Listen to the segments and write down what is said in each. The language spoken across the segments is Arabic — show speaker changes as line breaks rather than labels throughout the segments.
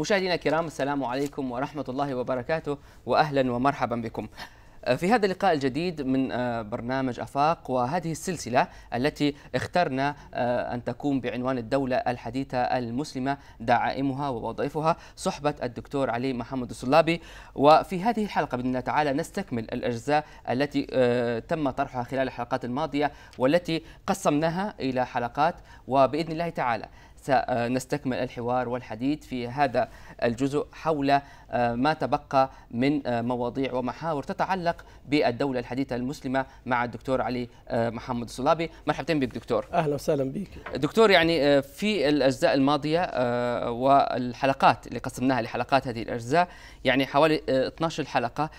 مشاهدينا الكرام السلام عليكم ورحمة الله وبركاته وأهلا ومرحبا بكم آه، في هذا اللقاء الجديد من آه، برنامج أفاق وهذه السلسلة التي اخترنا آه، أن تكون بعنوان الدولة الحديثة المسلمة دعائمها ووظائفها صحبة الدكتور علي محمد الصلابي وفي هذه الحلقة بإذن الله تعالى نستكمل الأجزاء التي تم طرحها خلال الحلقات الماضية والتي قسمناها إلى حلقات وبإذن الله تعالى سنستكمل الحوار والحديث في هذا الجزء حول آه، ما تبقى من آه، مواضيع ومحاور تتعلق بالدولة الحديثة المسلمة مع الدكتور علي آه، محمد الصلابي مرحبتين بك دكتور
أهلا وسهلا بك
دكتور يعني في الأجزاء الماضية والحلقات اللي قسمناها لحلقات هذه الأجزاء يعني حوالي 12 حلقة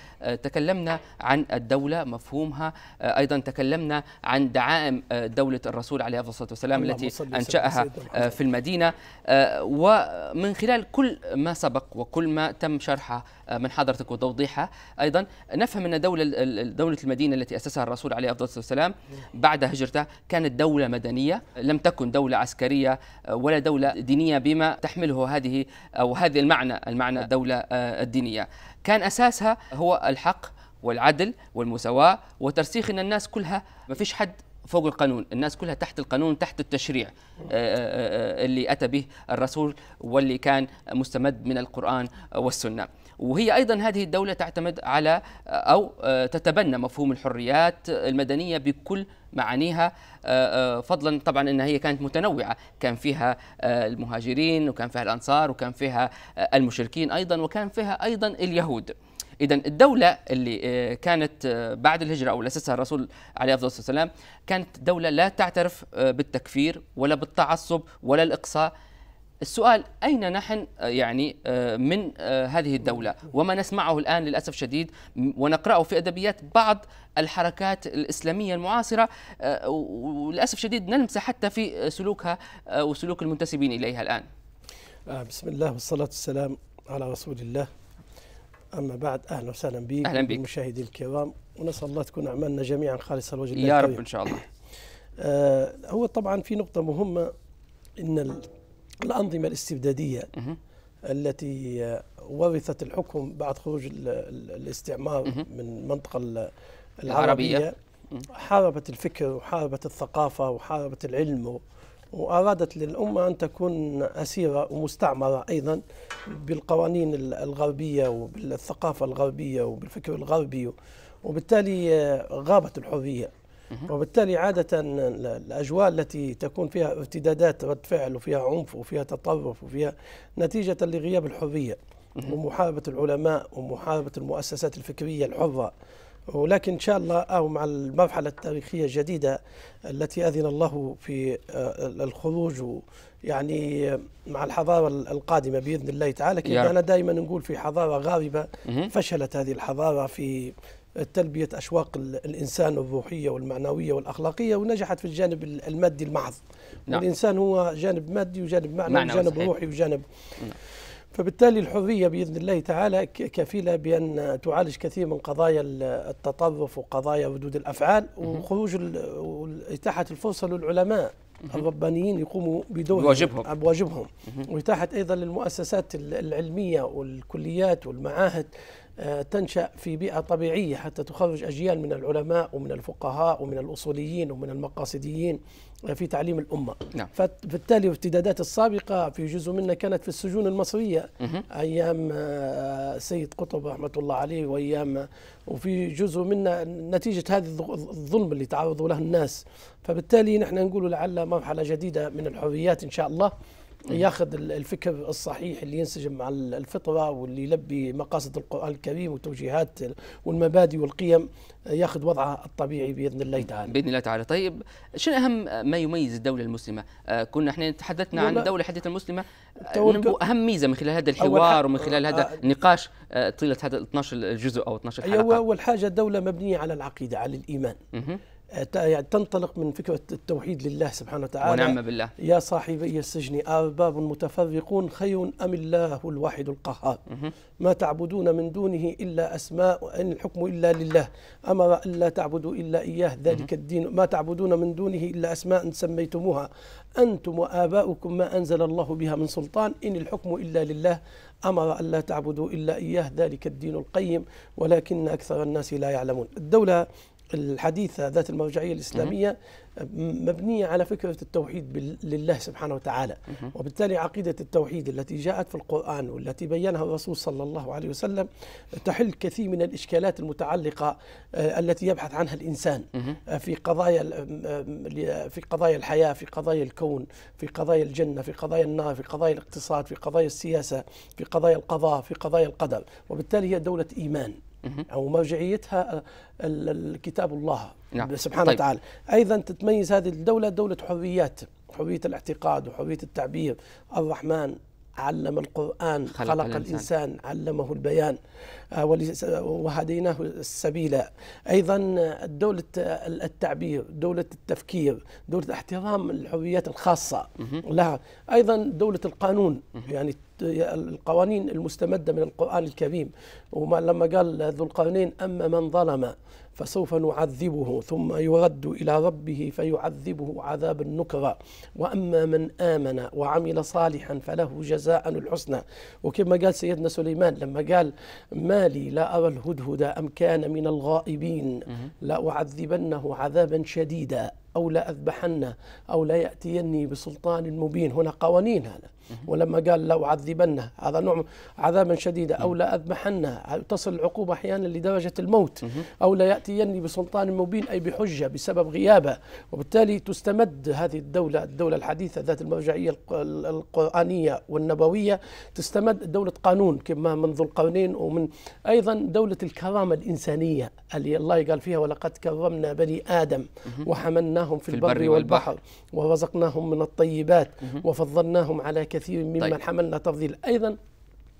تكلمنا عن الدولة مفهومها أيضا تكلمنا عن دعائم دولة الرسول عليه الصلاة والسلام التي أنشأها في المدينة آه، ومن خلال كل ما سبق وكل ما تم شرحه آه، من حضرتك وتوضيحه أيضا نفهم أن دولة, دولة المدينة التي أسسها الرسول عليه أفضل الصلاة والسلام بعد هجرته كانت دولة مدنية لم تكن دولة عسكرية آه، ولا دولة دينية بما تحمله هذه أو هذه المعنى المعنى الدولة الدينية كان أساسها هو الحق والعدل والمساواة وترسيخ أن الناس كلها ما فيش حد فوق القانون الناس كلها تحت القانون تحت التشريع آه، آه، آه، اللي أتى به الرسول واللي كان مستمد من القرآن والسنة وهي أيضا هذه الدولة تعتمد على أو تتبنى مفهوم الحريات المدنية بكل معانيها فضلا طبعا أنها هي كانت متنوعة كان فيها المهاجرين وكان فيها الأنصار وكان فيها المشركين أيضا وكان فيها أيضا اليهود إذا الدولة اللي آه، كانت آه، بعد الهجرة أو أسسها الرسول عليه الصلاة والسلام كانت دولة لا تعترف آه، بالتكفير ولا بالتعصب ولا الإقصاء السؤال أين نحن يعني من هذه الدولة وما نسمعه الآن للأسف الشديد ونقرأه في أدبيات بعض الحركات الإسلامية المعاصرة وللأسف الشديد نلمس حتى في سلوكها وسلوك المنتسبين إليها الآن
بسم الله والصلاة والسلام على رسول الله أما بعد أهلا وسهلا بك أهلا بك المشاهدين الكرام ونسأل الله تكون أعمالنا جميعا خالصة لوجه الله يا رب إن شاء الله آه هو طبعا في نقطة مهمة أن الأنظمة الاستبدادية التي ورثت الحكم بعد خروج الاستعمار من المنطقة العربية حاربت الفكر وحاربت الثقافة وحاربت العلم وأرادت للأمة أن تكون أسيرة ومستعمرة أيضا بالقوانين الغربية وبالثقافة الغربية وبالفكر الغربي وبالتالي آه، غابت الحرية وبالتالي عادة الأجواء التي تكون فيها ارتدادات رد فعل وفيها عنف وفيها تطرف وفيها نتيجة لغياب الحرية ومحاربة العلماء ومحاربة المؤسسات الفكرية الحرة ولكن إن شاء الله أو مع المرحلة التاريخية الجديدة التي أذن الله في آه، الخروج يعني مع الحضارة القادمة بإذن الله تعالى كما أنا دائما نقول في حضارة غاربة فشلت هذه الحضارة في تلبية أشواق الإنسان الروحية والمعنوية والأخلاقية ونجحت في الجانب المادي المحض نعم. الإنسان هو جانب مادي وجانب معنوي وجانب روحي وجانب نعم. فبالتالي الحرية بإذن الله تعالى كفيلة بأن تعالج كثير من قضايا التطرف وقضايا ردود الأفعال وخروج وإتاحة الفرصة للعلماء الربانيين يقوموا بدور بواجبهم بواجبهم وإتاحة أيضا للمؤسسات العلمية والكليات والمعاهد آه، تنشأ في بيئة طبيعية حتى تخرج أجيال من العلماء ومن الفقهاء ومن الأصوليين ومن المقاصديين آه، في تعليم الأمة نعم. فبالتالي الارتدادات السابقة في جزء منها كانت في السجون المصرية مه. أيام آه، سيد قطب رحمة الله عليه وأيام وفي جزء منها نتيجة هذا الظلم اللي تعرضوا له الناس فبالتالي نحن نقول لعل مرحلة جديدة من الحريات إن شاء الله إيه. ياخذ الفكر الصحيح اللي ينسجم مع الفطره واللي يلبي مقاصد القران الكريم وتوجيهات والمبادئ والقيم آه، ياخذ وضعه
الطبيعي باذن الله تعالى. باذن الله تعالى، طيب شنو اهم آه، ما يميز الدوله المسلمه؟ آه، كنا احنا تحدثنا عن الدوله الحديثه المسلمه اهم ميزه من خلال هذا الحوار ومن خلال هذا النقاش طيله هذا 12 جزء او 12 حلقه. ايوه
اول حاجه الدوله مبنيه على العقيده على الايمان. يعني تنطلق من فكرة التوحيد لله سبحانه وتعالى ونعم بالله يا صاحبي السجن أرباب متفرقون خير أم الله الواحد القهار ما تعبدون من دونه إلا أسماء إن الحكم إلا لله أمر أن لا تعبدوا إلا إياه ذلك الدين ما تعبدون من دونه إلا أسماء سميتموها أنتم وآباؤكم ما أنزل الله بها من سلطان إن الحكم إلا لله أمر أن لا تعبدوا إلا إياه ذلك الدين القيم ولكن أكثر الناس لا يعلمون الدولة الحديثة ذات المرجعية الإسلامية مبنية على فكرة التوحيد لله سبحانه وتعالى وبالتالي عقيدة التوحيد التي جاءت في القرآن والتي بينها الرسول صلى الله عليه وسلم تحل كثير من الإشكالات المتعلقة آه، التي يبحث عنها الإنسان آه، في قضايا في قضايا الحياة في قضايا الكون في قضايا الجنة في قضايا النار في قضايا الاقتصاد في قضايا السياسة في قضايا القضاء في قضايا القدر وبالتالي هي دولة إيمان او مرجعيتها الكتاب آه، الله نعم. سبحانه طيب. وتعالى ايضا تتميز هذه الدوله دوله حريات حريه الاعتقاد وحريه التعبير الرحمن علم القرآن خلق, خلق الإنسان. الإنسان علمه البيان وهديناه السبيل أيضا دولة التعبير دولة التفكير دولة احترام الحريات الخاصة لها أيضا دولة القانون يعني القوانين المستمدة من القرآن الكريم وما لما قال ذو القرنين أما من ظلم فسوف نعذبه ثم يرد إلى ربه فيعذبه عذاب النكرة وأما من آمن وعمل صالحا فله جزاء الحسنى وكما قال سيدنا سليمان لما قال ما مالي لا أرى الهدهد أم كان من الغائبين لأعذبنه عذابا شديدا أو لأذبحنه أو ليأتيني بسلطان مبين هنا قوانين هذا ولما قال لأعذبنه هذا نوع عذابا شديدا أو لأذبحنه تصل العقوبة أحيانا لدرجة الموت أو ليأتيني بسلطان مبين أي بحجة بسبب غيابه وبالتالي تستمد هذه الدولة الدولة الحديثة ذات المرجعية القرآنية والنبوية تستمد دولة قانون كما منذ القرنين ومن أيضا دولة الكرامة الإنسانية اللي الله قال فيها ولقد كرمنا بني آدم وحملناهم في, في البر والبحر ورزقناهم من الطيبات وفضلناهم على كثير ممن طيب. حملنا تفضيل أيضا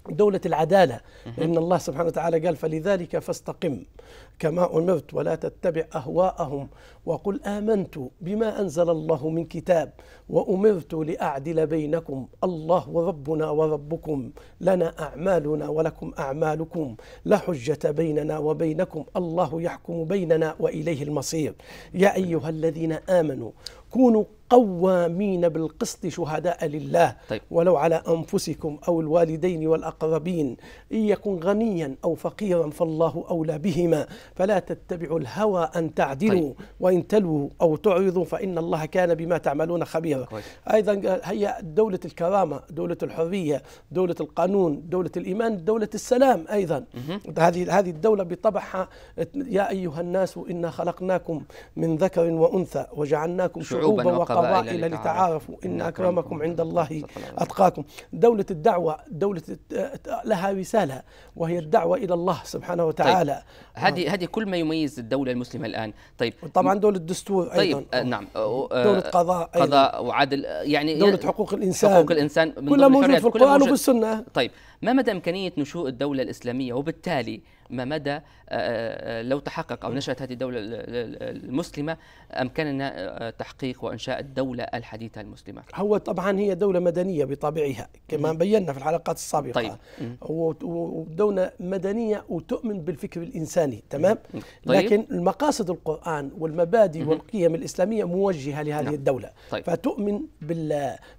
دولة العدالة لأن الله سبحانه وتعالى قال فلذلك فاستقم كما أمرت ولا تتبع أهواءهم وقل آمنت بما أنزل الله من كتاب وأمرت لأعدل بينكم الله ربنا وربكم لنا أعمالنا ولكم أعمالكم لا حجة بيننا وبينكم الله يحكم بيننا وإليه المصير يا أيها الذين آمنوا كونوا قوامين بالقسط شهداء لله طيب. ولو على أنفسكم أو الوالدين والأقربين إن يكن غنيا أو فقيرا فالله أولى بهما فلا تتبعوا الهوى أن تعدلوا طيب. وإن تلووا أو تعرضوا فإن الله كان بما تعملون خبيرا كويس. أيضا هي دولة الكرامة دولة الحرية دولة القانون دولة الإيمان دولة السلام أيضا هذه هذه الدولة بطبعها يا أيها الناس إنا خلقناكم من ذكر وأنثى وجعلناكم شعوبا, شعوبا وقبائل القبائل لتعارفوا إن أكرمكم عند الله أتقاكم دولة الدعوة دولة لها رسالة وهي الدعوة إلى الله سبحانه طيب، وتعالى
طيب. هذه هذه كل ما يميز الدولة المسلمة الآن طيب طبعا دولة دستور أيضا طيب. آه، نعم آه، دولة آه، قضاء أيضا. قضاء وعدل يعني دولة حقوق الإنسان حقوق الإنسان كلها موجود في القرآن وفي السنة طيب ما مدى إمكانية نشوء الدولة الإسلامية وبالتالي ما مدى آه، آه، آه، لو تحقق أو نشأت هذه الدولة المسلمة أمكننا تحقيق وإنشاء الدولة الحديثة المسلمة هو
طبعا هي دولة مدنية بطبعها كما بينا في الحلقات السابقة طيب. ودولة مدنية وتؤمن بالفكر الإنساني تمام طيب. لكن المقاصد القرآن والمبادئ والقيم الإسلامية موجهة لهذه نعم. الدولة طيب. فتؤمن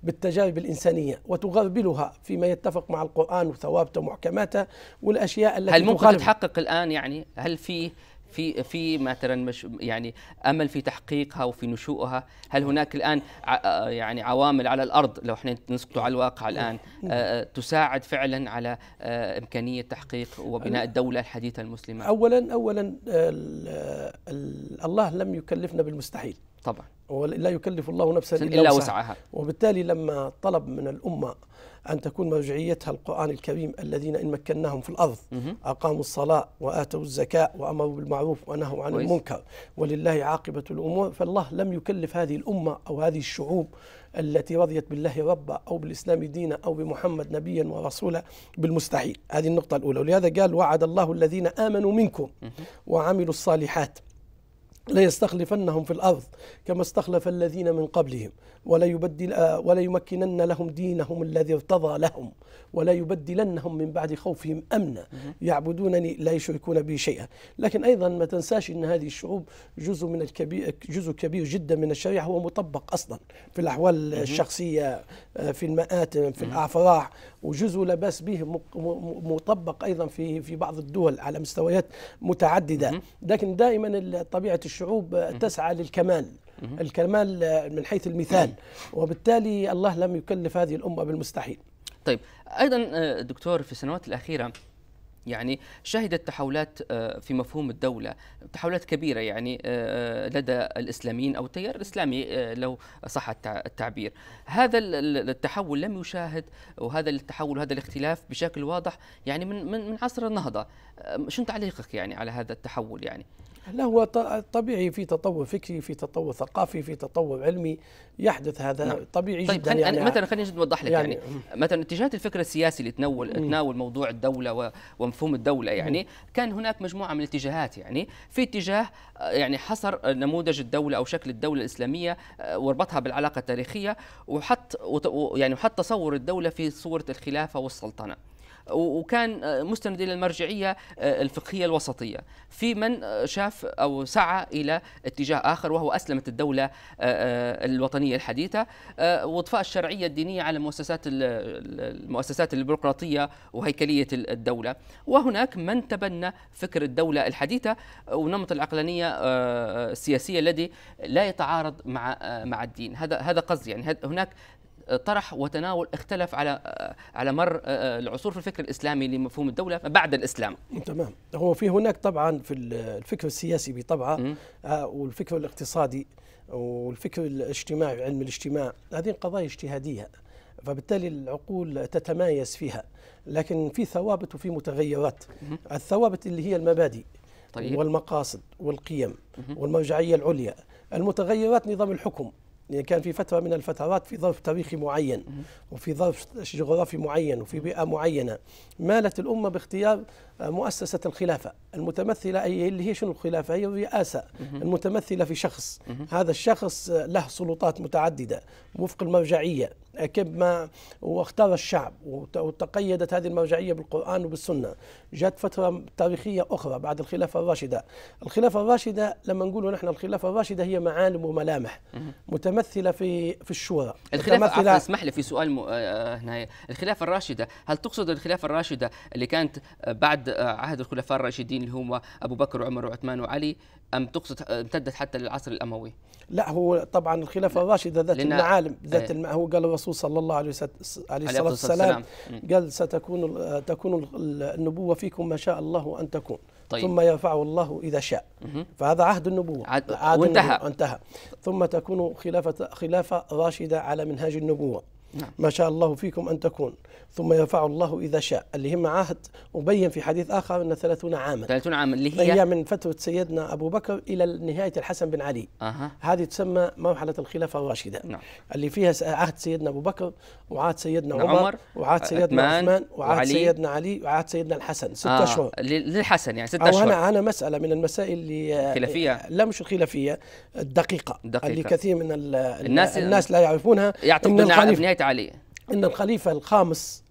بالتجارب الإنسانية وتغربلها فيما يتفق مع القرآن وثوابته ومحكماته والأشياء التي هل ممكن تحقق
تحقق الان يعني هل في في في مثلا مش يعني امل في تحقيقها وفي نشوئها هل هناك الان آه، يعني عوامل على الارض لو احنا نسقط على الواقع الان نعم، نعم. آه، تساعد فعلا على آه، امكانيه تحقيق وبناء الدوله الحديثه المسلمه
اولا اولا الله لم يكلفنا بالمستحيل طبعا ولا يكلف الله نفسا الا, إلا وسعها وبالتالي لما طلب من الامه أن تكون مرجعيتها القرآن الكريم الذين إن مكناهم في الأرض أقاموا الصلاة وآتوا الزكاة وأمروا بالمعروف ونهوا عن المنكر ولله عاقبة الأمور فالله لم يكلف هذه الأمة أو هذه الشعوب التي رضيت بالله ربا أو بالإسلام دينا أو بمحمد نبيا ورسولا بالمستحيل هذه النقطة الأولى ولهذا قال وعد الله الذين آمنوا منكم وعملوا الصالحات ليستخلفنهم في الأرض كما استخلف الذين من قبلهم ولا يبدل ولا يمكنن لهم دينهم الذي ارتضى لهم ولا يبدلنهم من بعد خوفهم أمنا يعبدونني لا يشركون بي شيئا لكن أيضا ما تنساش أن هذه الشعوب جزء من الكبير جزء كبير جدا من الشريعة هو مطبق أصلا في الأحوال الشخصية آه، في المآتم في الأعفراح وجزء لا باس به مطبق أيضا في في بعض الدول على مستويات متعددة لكن دائما طبيعة الشعوب تسعى للكمال الكمال من حيث المثال وبالتالي الله لم يكلف هذه الأمة بالمستحيل
طيب أيضا آه، دكتور في السنوات الأخيرة يعني شهدت تحولات آه، في مفهوم الدولة تحولات كبيرة يعني آه، لدى الإسلاميين أو التيار الإسلامي لو صح التعبير هذا التحول لم يشاهد وهذا التحول وهذا الاختلاف بشكل واضح يعني من من عصر النهضة شنو تعليقك يعني على هذا التحول يعني
لا هو طبيعي في تطور فكري في تطور ثقافي في تطور علمي يحدث هذا نعم. طبيعي طيب جدا يعني مثلا خلينا نوضح لك يعني, يعني
مثلا اتجاهات الفكر السياسي اللي تناول تناول موضوع الدوله ومفهوم الدوله يعني كان هناك مجموعه من الاتجاهات يعني في اتجاه آه، يعني حصر نموذج الدوله او شكل الدوله الاسلاميه آه، وربطها بالعلاقه التاريخيه وحط يعني وحط تصور الدوله في صوره الخلافه والسلطنه وكان آه، مستند الى المرجعيه آه، الفقهيه الوسطيه في من آه، شاف او سعى الى اتجاه اخر وهو اسلمت الدوله الوطنيه الحديثه واطفاء الشرعيه الدينيه على مؤسسات المؤسسات البيروقراطيه وهيكليه الدوله وهناك من تبنى فكر الدوله الحديثه ونمط العقلانيه السياسيه الذي لا يتعارض مع مع الدين هذا هذا قصدي يعني هناك طرح وتناول اختلف على على مر آه، آه، العصور في الفكر الاسلامي لمفهوم الدوله بعد الاسلام.
تمام، هو في هناك طبعا في الفكر السياسي بطبعه آه، والفكر الاقتصادي والفكر الاجتماعي علم الاجتماع هذه قضايا اجتهاديه فبالتالي العقول تتمايز فيها لكن في ثوابت وفي متغيرات الثوابت اللي هي المبادئ طيب. والمقاصد والقيم والمرجعيه العليا المتغيرات نظام الحكم يعني كان في فترة من الفترات في ظرف تاريخي معين وفي ظرف جغرافي معين وفي بيئة معينة مالت الأمة باختيار آه، مؤسسة الخلافة المتمثلة أي اللي هي شنو الخلافة هي الرئاسة المتمثلة في شخص هذا الشخص آه، له سلطات متعددة وفق المرجعية ما واختار الشعب وتقيدت هذه المرجعية بالقرآن وبالسنة جاءت فترة تاريخية أخرى بعد الخلافة الراشدة الخلافة الراشدة لما نقول نحن الخلافة الراشدة هي معالم وملامح متمثلة في في الشورى الخلافة
اسمح لي في سؤال م... آه، آه، هنا الخلافة الراشدة هل تقصد الخلافة الراشدة اللي كانت بعد آه، عهد الخلفاء الراشدين اللي هم أبو بكر وعمر وعثمان وعلي ام تقصد امتدت حتى للعصر الاموي؟
لا هو طبعا الخلافه الراشده ذات المعالم ذات إيه. الم... هو قال الرسول صلى الله عليه, وسلم عليه الصلاه والسلام قال ستكون تكون النبوه فيكم ما شاء الله ان تكون طيب. ثم يرفعه الله اذا شاء فهذا عهد النبوه عهد, عهد وانتهى النبوة. انتهى ثم تكون خلافه خلافه راشده على منهاج النبوه نعم. ما شاء الله فيكم ان تكون ثم ينفع الله إذا شاء اللي هم عهد مبين في حديث آخر أن 30 عاما
30 عاما اللي هي هي
من فترة سيدنا أبو بكر إلى نهاية الحسن بن علي أه. هذه تسمى مرحلة الخلافة الراشدة نعم. اللي فيها عهد سيدنا أبو بكر وعهد سيدنا عمر, عمر وعهد سيدنا عثمان وعهد وعلي سيدنا علي وعهد سيدنا الحسن
ست آه. أشهر للحسن يعني ست أشهر أنا
أنا مسألة من المسائل اللي خلافية. لا مش الخلافية الدقيقة, الدقيقة. اللي كثير من الناس الناس لا
يعرفونها يعتقدون نهاية
علي ان الخليفه الخامس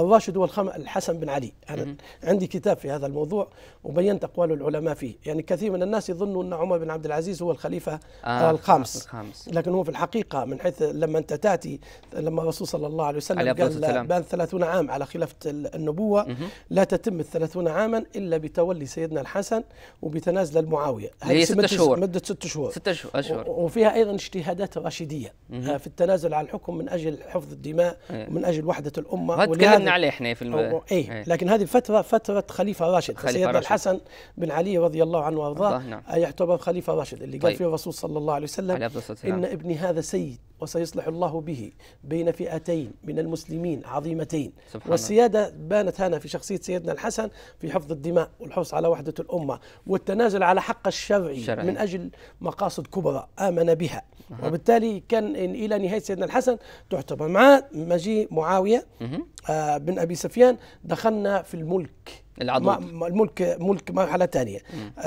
الراشد والخم الحسن بن علي أنا عندي كتاب في هذا الموضوع وبينت أقوال العلماء فيه يعني كثير من الناس يظنوا أن عمر بن عبد العزيز هو الخليفة آه الخامس الخامس لكن هو في الحقيقة من حيث لما أنت تأتي لما الرسول صلى الله عليه وسلم علي قال بان ثلاثون عام على خلافة النبوة لا تتم الثلاثون عاما إلا بتولي سيدنا الحسن وبتنازل المعاوية هي ست شهور مدة ست شهور ست شهور وفيها أيضا اجتهادات راشدية آه، في التنازل على الحكم من أجل حفظ الدماء ومن إيه. أجل وحدة الأمة اتكلمنا يعني عليه احنا في الم... أو... اي ايه. لكن هذه فتره فتره خليفه راشد خليفة سيدنا راشد. الحسن بن علي رضي الله عنه وارضاه نعم. يعتبر خليفه راشد اللي طيب. قال فيه الرسول صلى الله عليه وسلم
عليه ان ابني
هذا سيد وسيصلح الله به بين فئتين من المسلمين عظيمتين سبحان والسيادة بانت هنا في شخصية سيدنا الحسن في حفظ الدماء والحرص على وحدة الأمة والتنازل على حق الشرعي الشرعي. من أجل مقاصد كبرى آمن بها وبالتالي كان الى نهايه سيدنا الحسن تعتبر مع مجيء معاويه آه بن ابي سفيان دخلنا في الملك العضود الملك ملك مرحله ثانيه أمم. آه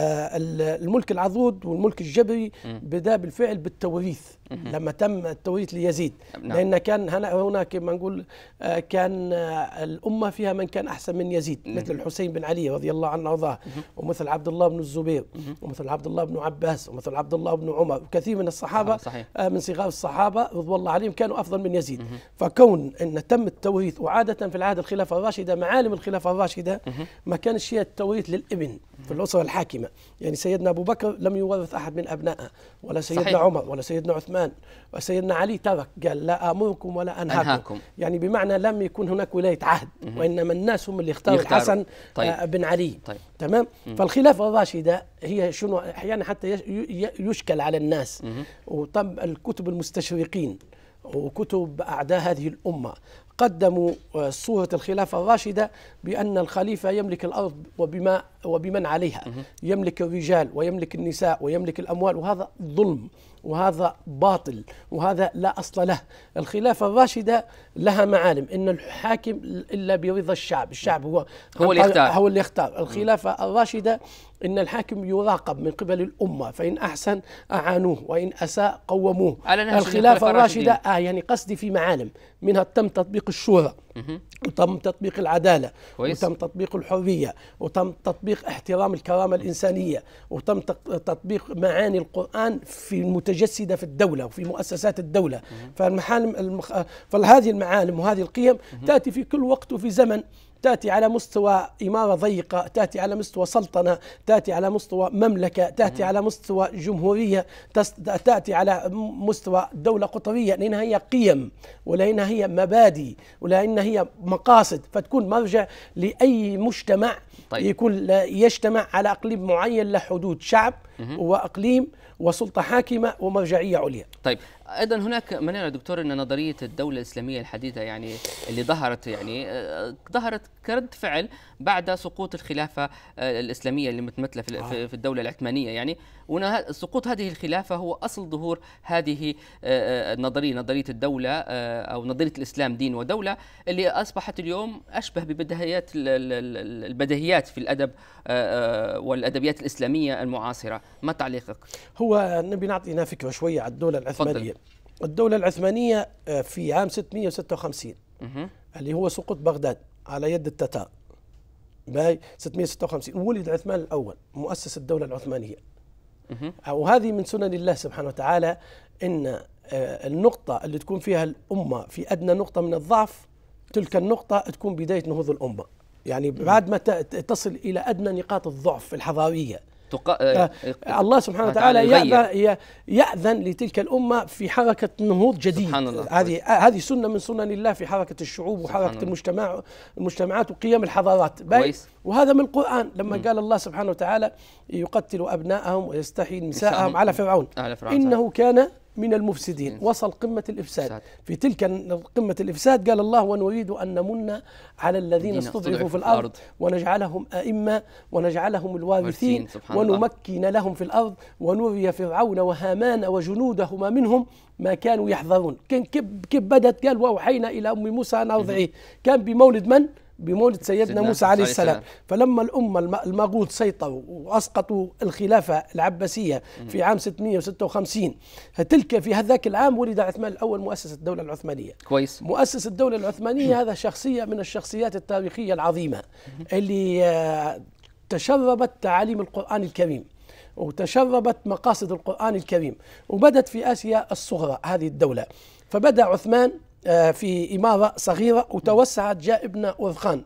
الملك العضود والملك الجبري بدا أمم. بالفعل بالتوريث لما تم التوريث ليزيد نعم. لان كان هنا هناك ما نقول آه، كان آه، الامه فيها من كان احسن من يزيد مثل الحسين بن علي رضي الله عنه وارضاه ومثل عبد الله بن الزبير ومثل عبد الله بن عباس ومثل عبد الله بن عمر وكثير من الصحابه آه، صحيح. من صغار الصحابه رضوان الله عليهم كانوا افضل من يزيد فكون ان تم التوريث وعاده في العهد الخلافه الراشده معالم الخلافه الراشده ما كانش هي التويت للابن في الأسرة الحاكمة يعني سيدنا أبو بكر لم يورث أحد من أبنائه ولا سيدنا صحيح. عمر ولا سيدنا عثمان وسيدنا علي ترك قال لا آمركم ولا أنهاكم, أنهاكم. يعني بمعنى لم يكن هناك ولاية عهد وإنما الناس هم اللي اختاروا الحسن طيب. آه، بن علي طيب. تمام مم. فالخلافة الراشدة هي شنو أحيانا حتى يشكل على الناس وطب الكتب المستشرقين وكتب أعداء هذه الأمة قدموا آه، صورة الخلافة الراشدة بأن الخليفة يملك الأرض وبما وبمن عليها يملك الرجال ويملك النساء ويملك الأموال وهذا ظلم وهذا باطل وهذا لا أصل له الخلافة الراشدة لها معالم إن الحاكم إلا برضا الشعب الشعب هو هو اللي يختار هو اللي يختار الخلافة الراشدة إن الحاكم يراقب من قبل الأمة فإن أحسن أعانوه وإن أساء قوموه على الخلافة الراشدة آه يعني قصدي في معالم منها تم تطبيق الشورى وتم تطبيق العدالة كويس. وتم تطبيق الحرية وتم تطبيق احترام الكرامة الإنسانية وتم تطبيق معاني القرآن في المتجسدة في الدولة وفي مؤسسات الدولة فالمحالم المخ... فهذه المعالم وهذه القيم تأتي في كل وقت وفي زمن تأتي على مستوى إمارة ضيقة تأتي على مستوى سلطنة تأتي على مستوى مملكة تأتي على مستوى جمهورية تأتي على مستوى دولة قطرية لأنها هي قيم ولأنها هي مبادئ ولأنها هي مقاصد فتكون مرجع لأي مجتمع طيب. يكون يجتمع على اقليم معين له حدود شعب واقليم وسلطه حاكمه ومرجعيه عليا.
طيب ايضا هناك من يرى دكتور ان نظريه الدوله الاسلاميه الحديثه يعني اللي ظهرت يعني آه، ظهرت كرد فعل بعد سقوط الخلافه آه، الاسلاميه اللي متمثله في, الدوله العثمانيه يعني سقوط هذه الخلافه هو اصل ظهور هذه آه، النظريه نظريه الدوله او نظريه الاسلام دين ودوله اللي اصبحت اليوم اشبه ببدهيات البديهيات في الادب والادبيات الاسلاميه المعاصره ما تعليقك
هو نبي نعطينا فكره شويه على الدوله العثمانيه الدولة العثمانية آه، في عام 656 اللي هو سقوط بغداد على يد التتار باي 656 ولد عثمان الأول مؤسس الدولة العثمانية آه، وهذه من سنن الله سبحانه وتعالى أن آه، النقطة اللي تكون فيها الأمة في أدنى نقطة من الضعف تلك النقطة تكون بداية نهوض الأمة يعني بعد ما تصل إلى أدنى نقاط الضعف الحضارية
تق... آه،, آه الله سبحانه وتعالى يأذن,
يأذن لتلك الأمة في حركة نهوض جديد سبحان الله هذه هذه سنة من سنن الله في حركة الشعوب وحركة المجتمع المجتمعات وقيم الحضارات كويس وهذا من القرآن لما م. قال الله سبحانه وتعالى يقتل أبناءهم ويستحيي نساءهم على فرعون,
على فرعون إنه
كان من المفسدين وصل قمة الإفساد في تلك قمة الإفساد قال الله ونريد أن نمن على الذين استضعفوا في الأرض ونجعلهم أئمة ونجعلهم الوارثين ونمكن لهم في الأرض ونري فرعون وهامان وجنودهما منهم ما كانوا يحذرون كيف بدت قال وأوحينا إلى أم موسى أن أرضعيه كان بمولد من؟ بمولد سيدنا موسى عليه السلام. السلام فلما الأمة المغول سيطروا وأسقطوا الخلافة العباسية في عام 656 تلك في هذاك العام ولد عثمان الأول مؤسس الدولة العثمانية كويس مؤسس الدولة العثمانية هذا شخصية من الشخصيات التاريخية العظيمة اللي آه، تشربت تعاليم القرآن الكريم وتشربت مقاصد القرآن الكريم وبدت في آسيا الصغرى هذه الدولة فبدأ عثمان آه، في إمارة صغيرة وتوسعت جاء ابن أرخان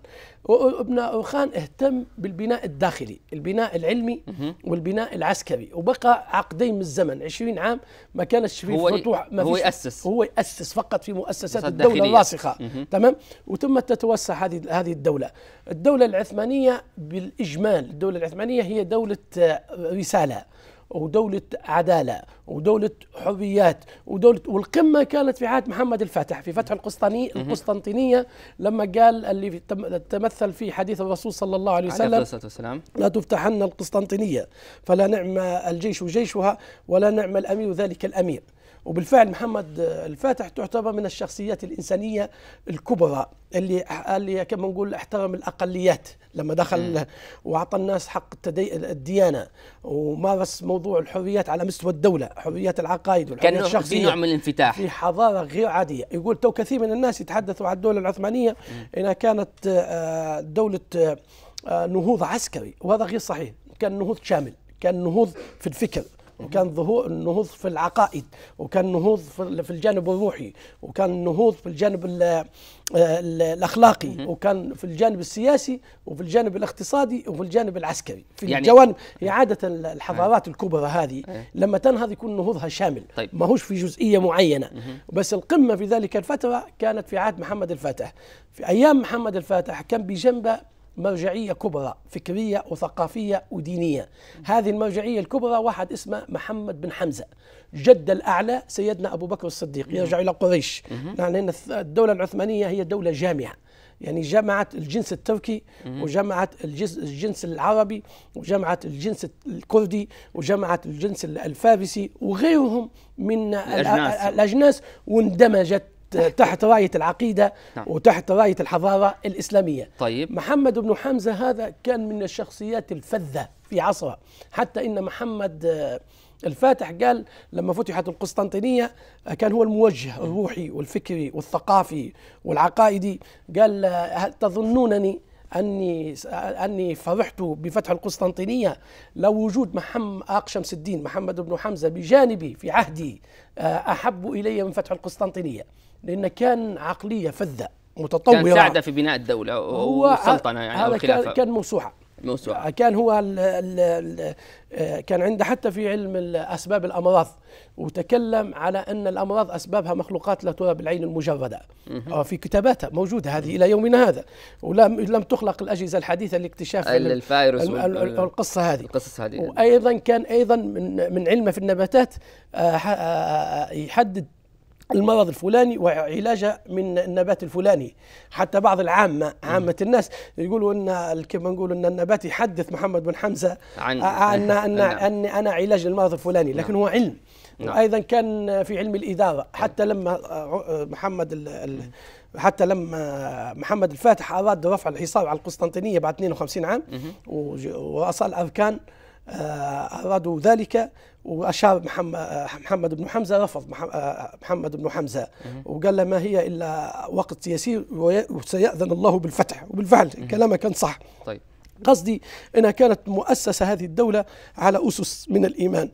ابن أرخان اهتم بالبناء الداخلي البناء العلمي والبناء العسكري وبقى عقدين من الزمن 20 عام ما كانش في هو ما هو يأسس هو يأسس فقط في مؤسسات الدولة الراسخة تمام وتم تتوسع هذه هذه الدولة الدولة العثمانية بالإجمال الدولة العثمانية هي دولة آه، رسالة ودولة عدالة ودولة حبيات ودولة والقمة كانت في عهد محمد الفاتح في فتح القسطني القسطنطينية لما قال اللي تمثل في حديث الرسول صلى الله عليه وسلم لا تفتحن القسطنطينية فلا نعم الجيش جيشها ولا نعم الأمير ذلك الأمير وبالفعل محمد الفاتح تعتبر من الشخصيات الإنسانية الكبرى اللي اللي كما نقول احترم الأقليات لما دخل وأعطى الناس حق الديانة ومارس موضوع الحريات على مستوى الدولة حريات العقائد والحريات كان الشخصية في نوع من الانفتاح في حضارة غير عادية يقول تو كثير من الناس يتحدثوا عن الدولة العثمانية إنها كانت آه، دولة آه، نهوض عسكري وهذا غير صحيح كان نهوض شامل كان نهوض في الفكر وكان ظهور النهوض في العقائد وكان نهوض في الجانب الروحي وكان نهوض في الجانب الاخلاقي وكان في الجانب السياسي وفي الجانب الاقتصادي وفي الجانب العسكري في يعني الجوانب هي عاده الحضارات الكبرى هذه لما تنهض يكون نهوضها شامل طيب. ماهوش في جزئيه معينه بس القمه في ذلك الفتره كانت في عهد محمد الفاتح في ايام محمد الفاتح كان بجنبه مرجعية كبرى فكرية وثقافية ودينية هذه المرجعية الكبرى واحد اسمه محمد بن حمزة جد الأعلى سيدنا أبو بكر الصديق نعم. يرجع إلى قريش يعني الدولة العثمانية هي دولة جامعة يعني جمعت الجنس التركي وجمعت الجنس, الجنس العربي وجمعت الجنس الكردي وجمعت الجنس الفارسي وغيرهم من الأجناس, الأجناس واندمجت تحت رايه العقيده نعم. وتحت رايه الحضاره الاسلاميه طيب محمد بن حمزه هذا كان من الشخصيات الفذه في عصره حتى ان محمد آه، الفاتح قال لما فتحت القسطنطينية آه، كان هو الموجه الروحي والفكري والثقافي والعقائدي قال آه، هل تظنونني أني أني فرحت بفتح القسطنطينية لو وجود محمد شمس الدين محمد بن حمزة بجانبي في عهدي أحب إلي من فتح القسطنطينية لأنه كان عقلية فذة متطورة كان ساعده
في بناء الدولة والسلطنة يعني هذا الخلافة كان موسوعة موسوعة
كان هو الـ الـ الـ آه، كان عنده حتى في علم أسباب الأمراض وتكلم على أن الأمراض أسبابها مخلوقات لا ترى بالعين المجردة آه، في كتاباته موجودة هذه إلى يومنا هذا ولم لم تخلق الأجهزة الحديثة لاكتشاف الفيروس القصة هذه القصص هذه وأيضا كان أيضا من, من علمه في النباتات آه، يحدد المرض الفلاني وعلاجه من النبات الفلاني حتى بعض العامة عامة الناس يقولوا أن كما نقول أن النبات يحدث محمد بن حمزة عن آه، آه، أن, أن, نعم. أن أنا علاج للمرض الفلاني نعم. لكن هو علم نعم. وايضا كان في علم الاداره حتى لما آه، محمد حتى لما محمد الفاتح اراد رفع الحصار على القسطنطينيه بعد 52 عام ورؤساء الاركان ارادوا ذلك واشار محمد بن حمزه رفض محمد بن حمزه وقال له ما هي الا وقت يسير وسيأذن الله بالفتح وبالفعل كلامه كان صح طيب قصدي انها كانت مؤسسه هذه الدوله على اسس من الايمان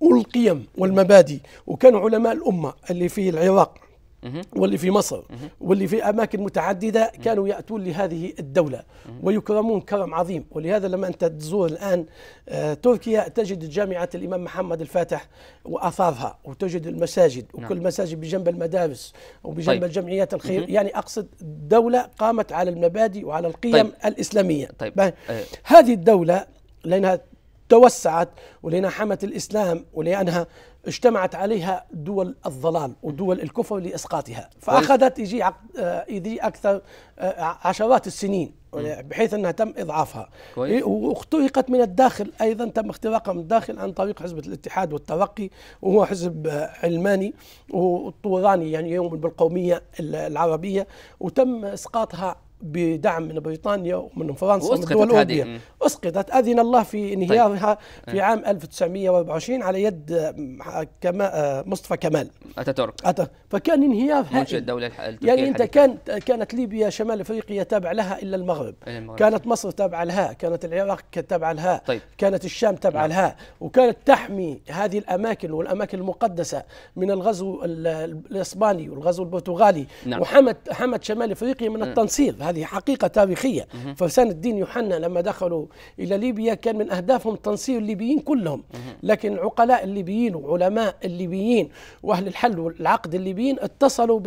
والقيم والمبادئ وكانوا علماء الامه اللي في العراق واللي في مصر واللي في أماكن متعددة كانوا يأتون لهذه الدولة ويكرمون كرم عظيم ولهذا لما أنت تزور الآن آه، تركيا تجد جامعة الإمام محمد الفاتح وأثارها وتجد المساجد نعم. وكل مساجد بجنب المدارس وبجنب طيب. الجمعيات الخير يعني أقصد دولة قامت على المبادئ وعلى القيم طيب. الإسلامية طيب. آه. هذه الدولة لأنها توسعت ولأنها حمت الإسلام ولأنها اجتمعت عليها دول الظلام ودول الكفر لاسقاطها طيب. فاخذت يجي آه، يجي اكثر آه، عشرات السنين بحيث انها تم اضعافها إيه، واخترقت من الداخل ايضا تم اختراقها من الداخل عن طريق حزب الاتحاد والترقي وهو حزب آه، علماني وطوراني يعني يوم بالقوميه العربيه وتم اسقاطها بدعم من بريطانيا ومن فرنسا ومن الدول الأوروبية أسقطت أذن الله في طيب. انهيارها طيب. في عام 1924 على يد آه، كما آه، مصطفى كمال أتاتورك أت... فكان انهيار هائل الدولة
التركية يعني أنت
كان كانت ليبيا شمال أفريقيا تابعة لها إلا المغرب. المغرب كانت مصر تابعة لها كانت العراق تابعة لها طيب. كانت الشام تابعة نعم. لها وكانت تحمي هذه الأماكن والأماكن المقدسة من الغزو الإسباني والغزو البرتغالي نعم. وحمت حمت شمال أفريقيا من التنصير هذه حقيقة تاريخية فرسان الدين يوحنا لما دخلوا إلى ليبيا كان من أهدافهم تنصير الليبيين كلهم لكن عقلاء الليبيين وعلماء الليبيين وأهل الحل والعقد الليبيين اتصلوا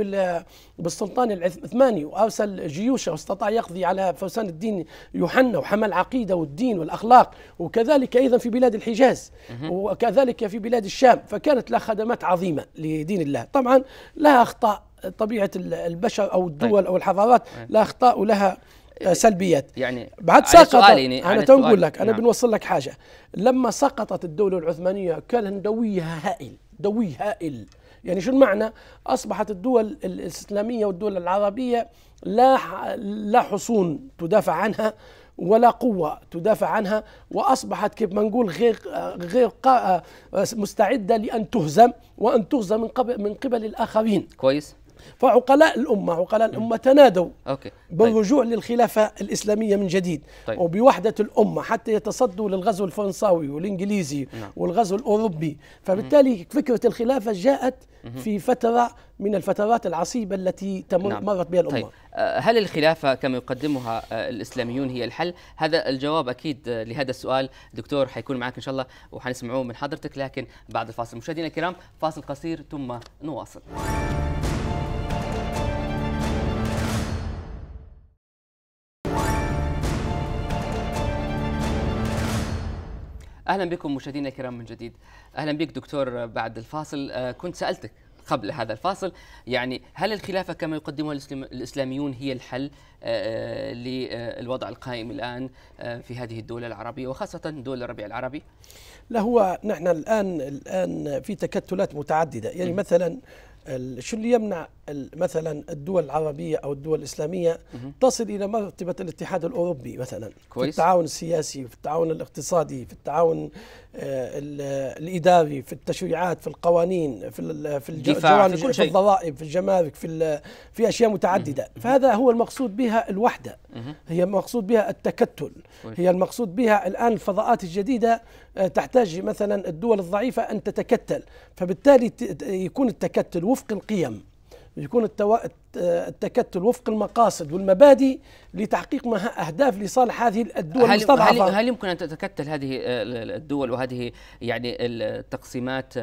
بالسلطان العثماني وأرسل جيوشه واستطاع يقضي على فرسان الدين يوحنا وحمى العقيدة والدين والأخلاق وكذلك أيضا في بلاد الحجاز وكذلك في بلاد الشام فكانت لها خدمات عظيمة لدين الله طبعا لها أخطاء طبيعه البشر او طيب. الدول او الحضارات طيب. لا اخطاء ولها آه، يعني سلبيات
يعني بعد سقط يعني انا تنقول لك انا نعم.
بنوصل لك حاجه لما سقطت الدوله العثمانيه كان دويها هائل دوي هائل يعني شو المعنى اصبحت الدول الاسلاميه والدول العربيه لا لا حصون تدافع عنها ولا قوة تدافع عنها وأصبحت كيف ما نقول غير غير آه، مستعدة لأن تهزم وأن تهزم من قبل من قبل الآخرين كويس فعقلاء الأمة عقلاء الأمة تنادوا
أوكي. طيب. بالرجوع
طيب. للخلافة الإسلامية من جديد طيب. وبوحدة الأمة حتى يتصدوا للغزو الفرنساوي والإنجليزي نعم. والغزو الأوروبي فبالتالي فكرة الخلافة جاءت في فترة من الفترات العصيبة التي نعم. مرت بها الأمة طيب.
آه، هل الخلافة كما يقدمها آه، الإسلاميون هي الحل؟ هذا الجواب أكيد آه، لهذا السؤال دكتور حيكون معك إن شاء الله وحنسمعوه من حضرتك لكن بعد الفاصل مشاهدينا الكرام فاصل قصير ثم نواصل اهلا بكم مشاهدينا الكرام من جديد اهلا بك دكتور بعد الفاصل آه، كنت سالتك قبل هذا الفاصل يعني هل الخلافة كما يقدمها الإسلاميون هي الحل آه، آه، للوضع القائم الآن في هذه الدول العربية وخاصة دول الربيع العربي؟
لا هو نحن الآن الآن في تكتلات متعددة يعني مثلا شو اللي يمنع مثلا الدول العربيه او الدول الاسلاميه تصل الى مرتبه الاتحاد الاوروبي مثلا كويس. في التعاون السياسي في التعاون الاقتصادي في التعاون آه، الاداري في التشريعات في القوانين في في الجوانب في, في الضرائب في الجمارك في في اشياء متعدده فهذا هو المقصود بها الوحده هي المقصود بها التكتل هي المقصود بها الان الفضاءات الجديده آه، تحتاج مثلا الدول الضعيفة أن تتكتل فبالتالي يكون التكتل وفق القيم يكون التو... آه، التكتل وفق المقاصد والمبادئ لتحقيق اهداف لصالح هذه الدول المستضعفه هل, هل
يمكن ان تتكتل هذه آه، الدول وهذه يعني التقسيمات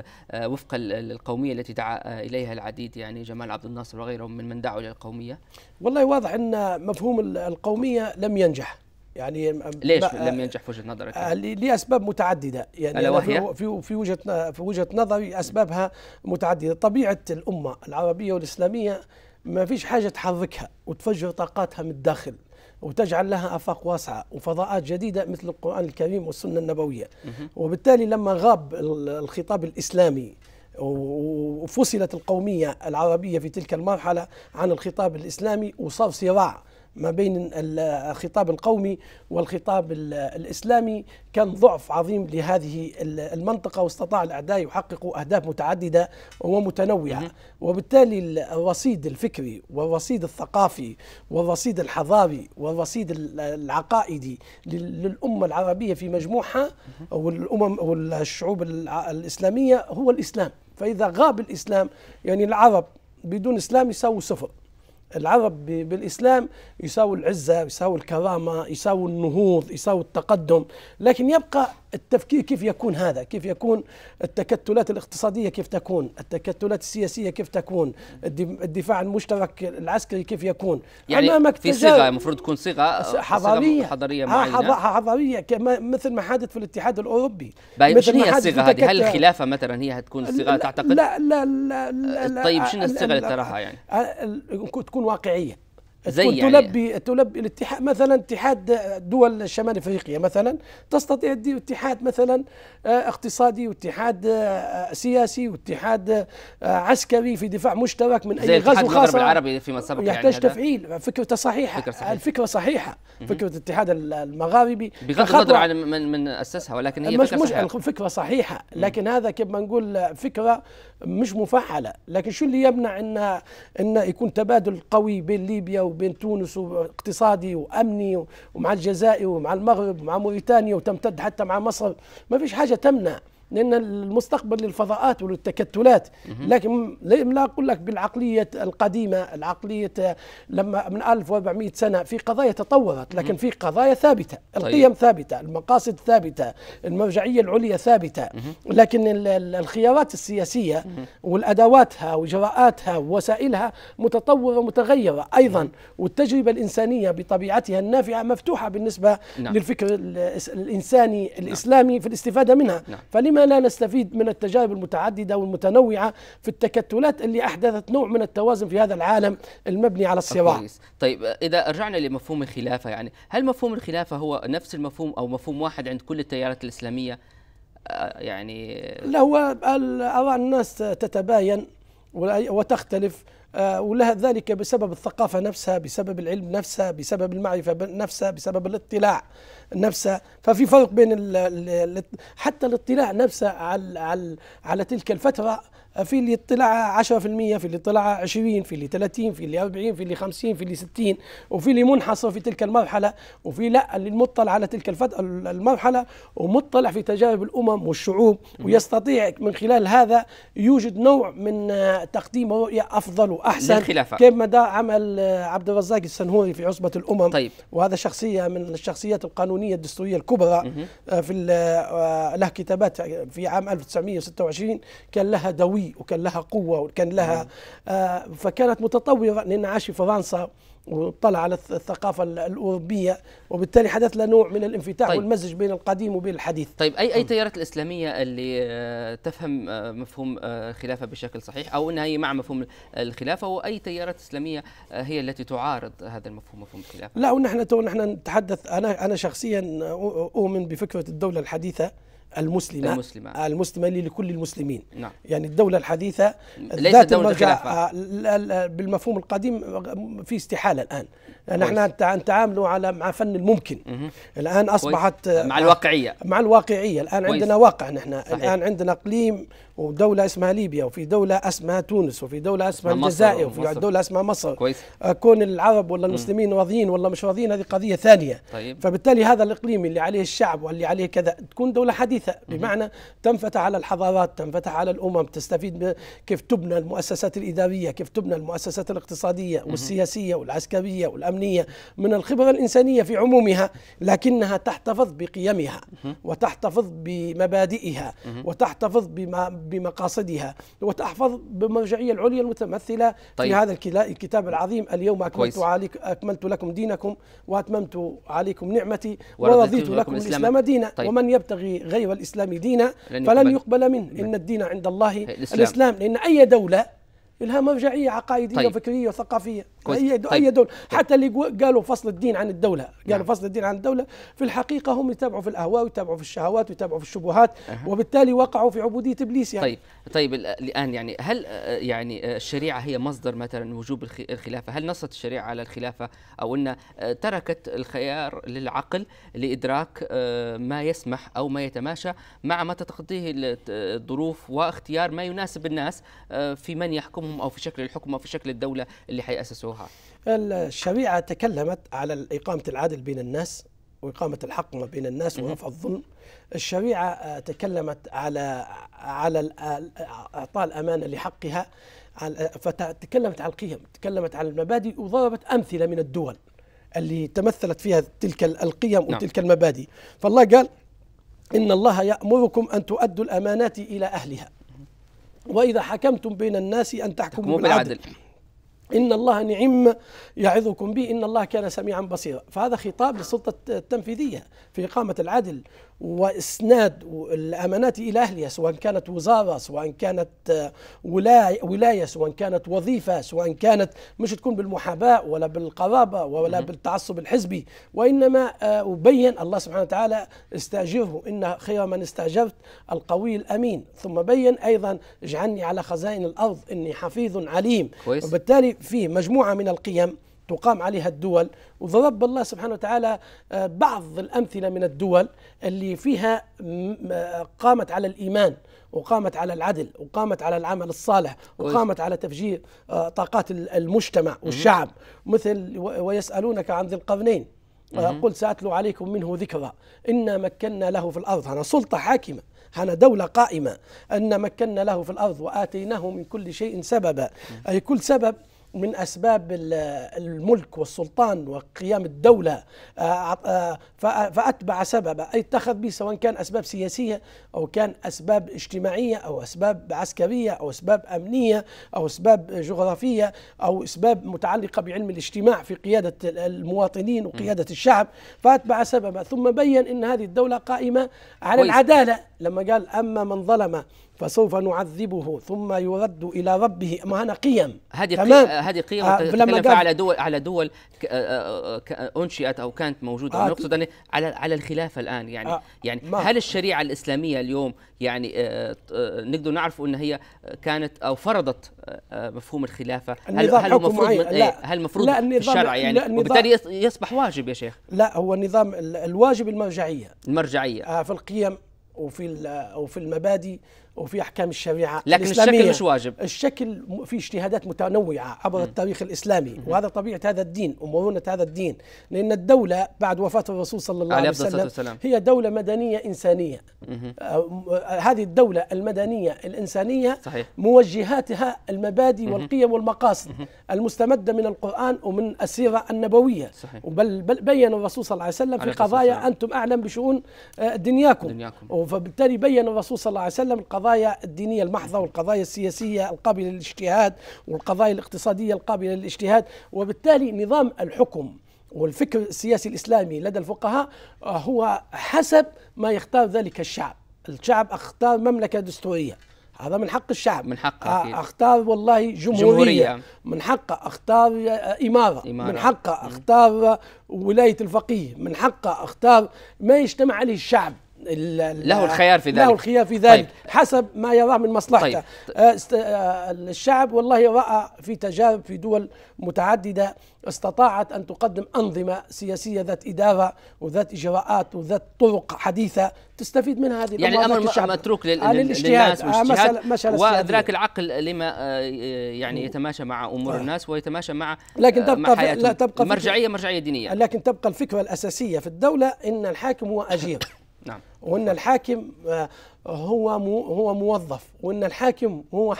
وفق القوميه التي دعا اليها العديد يعني جمال عبد الناصر وغيرهم من من دعوا الى القوميه؟
والله واضح ان مفهوم القوميه لم ينجح
يعني ليش لم ينجح في وجهه نظرك؟ آه،
لاسباب متعدده يعني ألا وهي؟ في في وجهه في وجهه نظري اسبابها متعدده، طبيعه الامه العربيه والاسلاميه ما فيش حاجه تحركها وتفجر طاقاتها من الداخل وتجعل لها افاق واسعه وفضاءات جديده مثل القران الكريم والسنه النبويه وبالتالي لما غاب الخطاب الاسلامي وفصلت القوميه العربيه في تلك المرحله عن الخطاب الاسلامي وصار صراع ما بين الخطاب القومي والخطاب الإسلامي كان ضعف عظيم لهذه المنطقة واستطاع الأعداء يحققوا أهداف متعددة ومتنوعة وبالتالي الرصيد الفكري والرصيد الثقافي والرصيد الحضاري والرصيد العقائدي للأمة العربية في مجموعها والأمم والشعوب الإسلامية هو الإسلام فإذا غاب الإسلام يعني العرب بدون إسلام يساووا صفر العرب بالإسلام يساوي العزة يساوي الكرامة يساوي النهوض يساوي التقدم لكن يبقى التفكير كيف يكون هذا كيف يكون التكتلات الاقتصادية كيف تكون التكتلات السياسية كيف تكون الدفاع المشترك العسكري كيف يكون يعني أمامك في صيغة
المفروض تكون صيغة آه، حضارية حضارية آه، معينة
حضارية كما مثل ما حدث في الاتحاد الأوروبي مثل هي الصيغة هذه هل
الخلافة مثلا هي هتكون الصيغة تعتقد لا
لا لا, لا, لا طيب شنو الصيغة اللي تراها يعني آه، تكون واقعية زي تلبي يعني تلبي تلبي الاتحاد مثلا اتحاد دول شمال افريقيا مثلا تستطيع دي اتحاد مثلا آه، اقتصادي واتحاد آه، سياسي واتحاد آه، عسكري في دفاع مشترك من اي غزو زي العربي
فيما سبق يعني يحتاج يعني
تفعيل فكرة صحيحة فكرة صحيحة الفكرة صحيحة فكرة الاتحاد المغاربي بغض النظر عن
من من اسسها ولكن هي مش فكرة مش صحيحة.
فكرة صحيحة لكن م. هذا كما نقول فكرة مش مفعله لكن شو اللي يمنع ان ان يكون تبادل قوي بين ليبيا وبين تونس واقتصادي وامني ومع الجزائر ومع المغرب ومع موريتانيا وتمتد حتى مع مصر ما فيش حاجه تمنع لان المستقبل للفضاءات وللتكتلات لكن لا اقول لك بالعقليه القديمه العقليه لما من 1400 سنه في قضايا تطورت لكن في قضايا ثابته طيب. القيم ثابته المقاصد ثابته المرجعيه العليا ثابته لكن الخيارات السياسيه والادواتها واجراءاتها ووسائلها متطوره ومتغيره ايضا والتجربه الانسانيه بطبيعتها النافعه مفتوحه بالنسبه نعم. للفكر الانساني نعم. الاسلامي في الاستفاده منها نعم. فلما لما لا نستفيد من التجارب المتعددة والمتنوعة في التكتلات اللي أحدثت نوع من التوازن في هذا العالم المبني على الصراع
طيب إذا رجعنا لمفهوم الخلافة يعني هل مفهوم الخلافة هو نفس المفهوم أو مفهوم واحد عند كل التيارات الإسلامية آه، يعني لا هو
اراء الناس تتباين وتختلف آه، ولها ذلك بسبب الثقافة نفسها بسبب العلم نفسها بسبب المعرفة نفسها بسبب الاطلاع نفسها ففي فرق بين الـ الـ حتى الاطلاع نفسه على, على, على تلك الفترة آه، في اللي اطلع 10% في اللي اطلع 20 في اللي 30 في اللي 40 في اللي 50 في اللي 60 وفي اللي منحصر في تلك المرحلة وفي لا اللي مطلع على تلك الفترة المرحلة ومطلع في تجارب الأمم والشعوب ويستطيع من خلال هذا يوجد نوع من آه، تقديم رؤية أفضل احسن للخلافه كما عمل آه، عبد الرزاق السنهوري في عصبه الامم طيب وهذا شخصيه من الشخصيات القانونيه الدستوريه الكبرى آه، في آه، له كتابات في عام 1926 كان لها دوي وكان لها قوه وكان لها فكانت متطوره لان عاش في فرنسا واطلع على الثقافه الاوروبيه وبالتالي حدث له نوع من الانفتاح طيب. والمزج بين القديم وبين الحديث
طيب اي اي نعم. تيارات الاسلاميه اللي آه، تفهم آه، مفهوم آه، الخلافه بشكل صحيح او انها هي مع مفهوم الخلافه واي تيارات اسلاميه هي التي تعارض هذا المفهوم مفهوم الخلافه لا
ونحن تو نحن نتحدث انا انا شخصيا اؤمن بفكره الدوله الحديثه المسلمة المسلمة المسلمة لكل المسلمين نعم. يعني الدولة الحديثة ليست دولة خلافة آه، بالمفهوم القديم في استحالة الآن نحن نتعاملوا على مع فن الممكن مه. الآن أصبحت مع آه، الواقعية مع الواقعية الآن كويس. عندنا واقع نحن الآن عندنا إقليم ودولة اسمها ليبيا وفي دولة اسمها تونس وفي دولة اسمها الجزائر وفي دولة اسمها مصر كويس. آه، كون العرب ولا المسلمين راضيين ولا مش راضيين هذه قضية ثانية طيب. فبالتالي هذا الإقليم اللي عليه الشعب واللي عليه كذا تكون دولة حديثة بمعنى تنفتح على الحضارات تنفتح على الأمم تستفيد كيف تبنى المؤسسات الإدارية كيف تبنى المؤسسات الاقتصادية والسياسية والعسكرية والأمنية من الخبرة الإنسانية في عمومها لكنها تحتفظ بقيمها وتحتفظ بمبادئها وتحتفظ بما بمقاصدها وتحفظ بالمرجعية العليا المتمثلة طيب. في هذا الكتاب العظيم اليوم أكملت, عليك أكملت لكم دينكم وأتممت عليكم نعمتي ورضيت لكم الإسلام دينا طيب. ومن يبتغي غير الإسلام دينا فلن يقبل منه إن الدين عند الله الإسلام, الإسلام لأن أي دولة إلها مرجعيه عقائديه طيب. وفكريه وثقافيه اي طيب. اي دول طيب. حتى اللي قالوا فصل الدين عن الدوله قالوا نعم. فصل الدين عن الدوله في الحقيقه هم يتابعوا في الاهواء ويتابعوا في الشهوات ويتابعوا في الشبهات أه. وبالتالي وقعوا في عبوديه ابليس يعني طيب
طيب الان يعني هل آه، يعني آه، الشريعه هي مصدر مثلا وجوب الخلافه هل نصت الشريعه على الخلافه او ان آه، تركت الخيار للعقل لادراك ما يسمح او ما يتماشى مع ما تتقضيه الظروف واختيار ما يناسب الناس في من يحكم حكمهم أو في شكل الحكم أو في شكل الدولة اللي حياسسوها
الشريعة تكلمت على إقامة العدل بين الناس وإقامة الحق ما بين الناس ورفع الظلم الشريعة آه، تكلمت على على آه، إعطاء الأمانة لحقها آه، فتكلمت على القيم تكلمت على المبادئ وضربت أمثلة من الدول اللي تمثلت فيها تلك القيم نعم. وتلك المبادئ فالله قال إن الله يأمركم أن تؤدوا الأمانات إلى أهلها وإذا حكمتم بين الناس أن تحكموا بالعدل إن الله نعم يعظكم به إن الله كان سميعا بصيرا فهذا خطاب للسلطة التنفيذية في إقامة العدل واسناد الامانات الى اهلها سواء كانت وزاره سواء كانت آه، ولايه, سواء كانت وظيفه سواء كانت مش تكون بالمحاباه ولا بالقرابه ولا بالتعصب الحزبي وانما آه، ابين الله سبحانه وتعالى استاجره ان خير من استاجرت القوي الامين ثم بين ايضا اجعلني على خزائن الارض اني حفيظ عليم كويس. وبالتالي في مجموعه من القيم تقام عليها الدول وضرب الله سبحانه وتعالى آه، بعض الأمثلة من الدول اللي فيها آه، قامت على الإيمان وقامت على العدل وقامت على العمل الصالح وقامت على تفجير آه، طاقات المجتمع والشعب مثل ويسألونك عن ذي القرنين قل سأتلو عليكم منه ذكرى إنا مكنا له في الأرض هنا سلطة حاكمة هنا دولة قائمة أن مكنا له في الأرض وآتيناه من كل شيء سببا أي كل سبب من أسباب الملك والسلطان وقيام الدولة آه، آه، فأتبع سببا أي اتخذ به سواء كان أسباب سياسية أو كان أسباب اجتماعية أو أسباب عسكرية أو أسباب أمنية أو أسباب جغرافية أو أسباب متعلقة بعلم الاجتماع في قيادة المواطنين وقيادة الشعب فأتبع سببا ثم بين أن هذه الدولة قائمة على العدالة لما قال أما من ظلم فسوف نعذبه ثم يرد الى ربه ما هنا قيم هذه تمام آه، هذه قيم آه لما على
دول على دول آه، آه، انشئت او كانت موجوده آه نقصد يعني على على الخلافه الان يعني آه يعني هل الشريعه الاسلاميه اليوم يعني آه نقدر نعرف ان هي كانت او فرضت آه مفهوم الخلافه هل هل المفروض لا إيه، هل المفروض الشرع يعني وبالتالي يصبح واجب يا شيخ
لا هو النظام الواجب المرجعيه المرجعيه آه في القيم وفي وفي المبادئ وفي احكام الشريعه لكن الإسلامية الشكل مش واجب الشكل في اجتهادات متنوعه عبر م. التاريخ الاسلامي م. وهذا طبيعه هذا الدين ومرونه هذا الدين لان الدوله بعد وفاه الرسول صلى الله عليه, عليه وسلم والسلام. هي دوله مدنيه انسانيه م. آه، هذه الدوله المدنيه الانسانيه صحيح. موجهاتها المبادئ والقيم والمقاصد المستمده من القران ومن السيره النبويه صحيح. وبل بل بين الرسول صلى الله عليه وسلم في قضايا انتم اعلم بشؤون آه، دنياكم, دنياكم. وبالتالي بين الرسول صلى الله عليه وسلم القضايا القضايا الدينية المحضة والقضايا السياسية القابلة للاجتهاد والقضايا الاقتصادية القابلة للاجتهاد وبالتالي نظام الحكم والفكر السياسي الإسلامي لدى الفقهاء آه، هو حسب ما يختار ذلك الشعب الشعب اختار مملكة دستورية هذا من حق الشعب من حقه آه، أكيد. اختار والله جمهورية, جمهورية من حقه اختار آه، إمارة, إمارة من حقه اختار ولاية الفقيه من حقه اختار ما يجتمع عليه الشعب له الخيار في ذلك له الخيار في ذلك طيب. حسب ما يراه من مصلحته طيب. آه، آه، الشعب والله راى في تجارب في دول متعدده استطاعت ان تقدم انظمه سياسيه ذات اداره وذات اجراءات وذات طرق حديثه تستفيد منها هذه يعني الامر متروك لل... آه، للناس واجتهاد وادراك
العقل لما يعني يتماشى مع امور آه. الناس ويتماشى مع لكن تبقى مع لا تبقى مرجعيه مرجعيه
دينيه لكن تبقى الفكره الاساسيه في الدوله ان الحاكم هو اجير نعم وان الحاكم آه، هو هو موظف وان الحاكم هو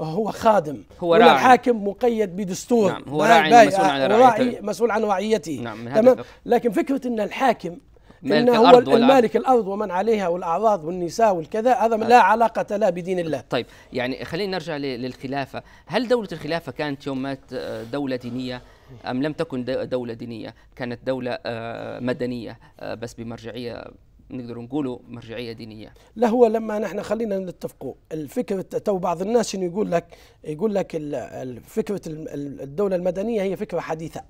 هو خادم هو راعي الحاكم مقيد بدستور نعم هو راعي مسؤول عن آه، رعايته مسؤول عن رعيته نعم تمام لكن فكره ان الحاكم مالك هو الأرض المالك الأرض ومن عليها والأعراض والنساء والكذا هذا لا علاقة له بدين الله
طيب يعني خلينا نرجع للخلافة هل دولة الخلافة كانت يوم مات آه، دولة دينية أم لم تكن دولة دينية كانت دولة مدنية بس بمرجعية نقدر نقوله مرجعيه دينيه
لا هو لما نحن خلينا نتفقوا الفكره تو بعض الناس انه يقول لك يقول لك فكره الدوله المدنيه هي فكره حديثه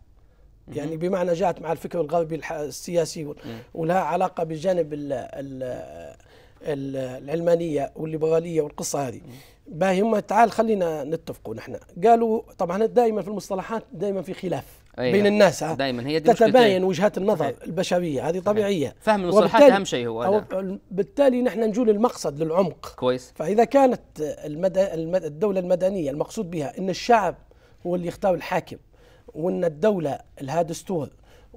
يعني بمعنى جاءت مع الفكر الغربي السياسي ولها علاقه بالجانب ال العلمانيه والليبراليه والقصه هذه باهي هم تعال خلينا نتفقوا نحن قالوا طبعا دائما في المصطلحات دائما في خلاف أيه بين الناس دائما هي دي تتباين وجهات النظر أيه البشريه هذه طبيعيه فهم المصطلحات اهم شيء هو هذا بالتالي نحن نجول المقصد للعمق كويس فاذا كانت المد... المد... الدوله المدنيه المقصود بها ان الشعب هو اللي يختار الحاكم وان الدوله لها دستور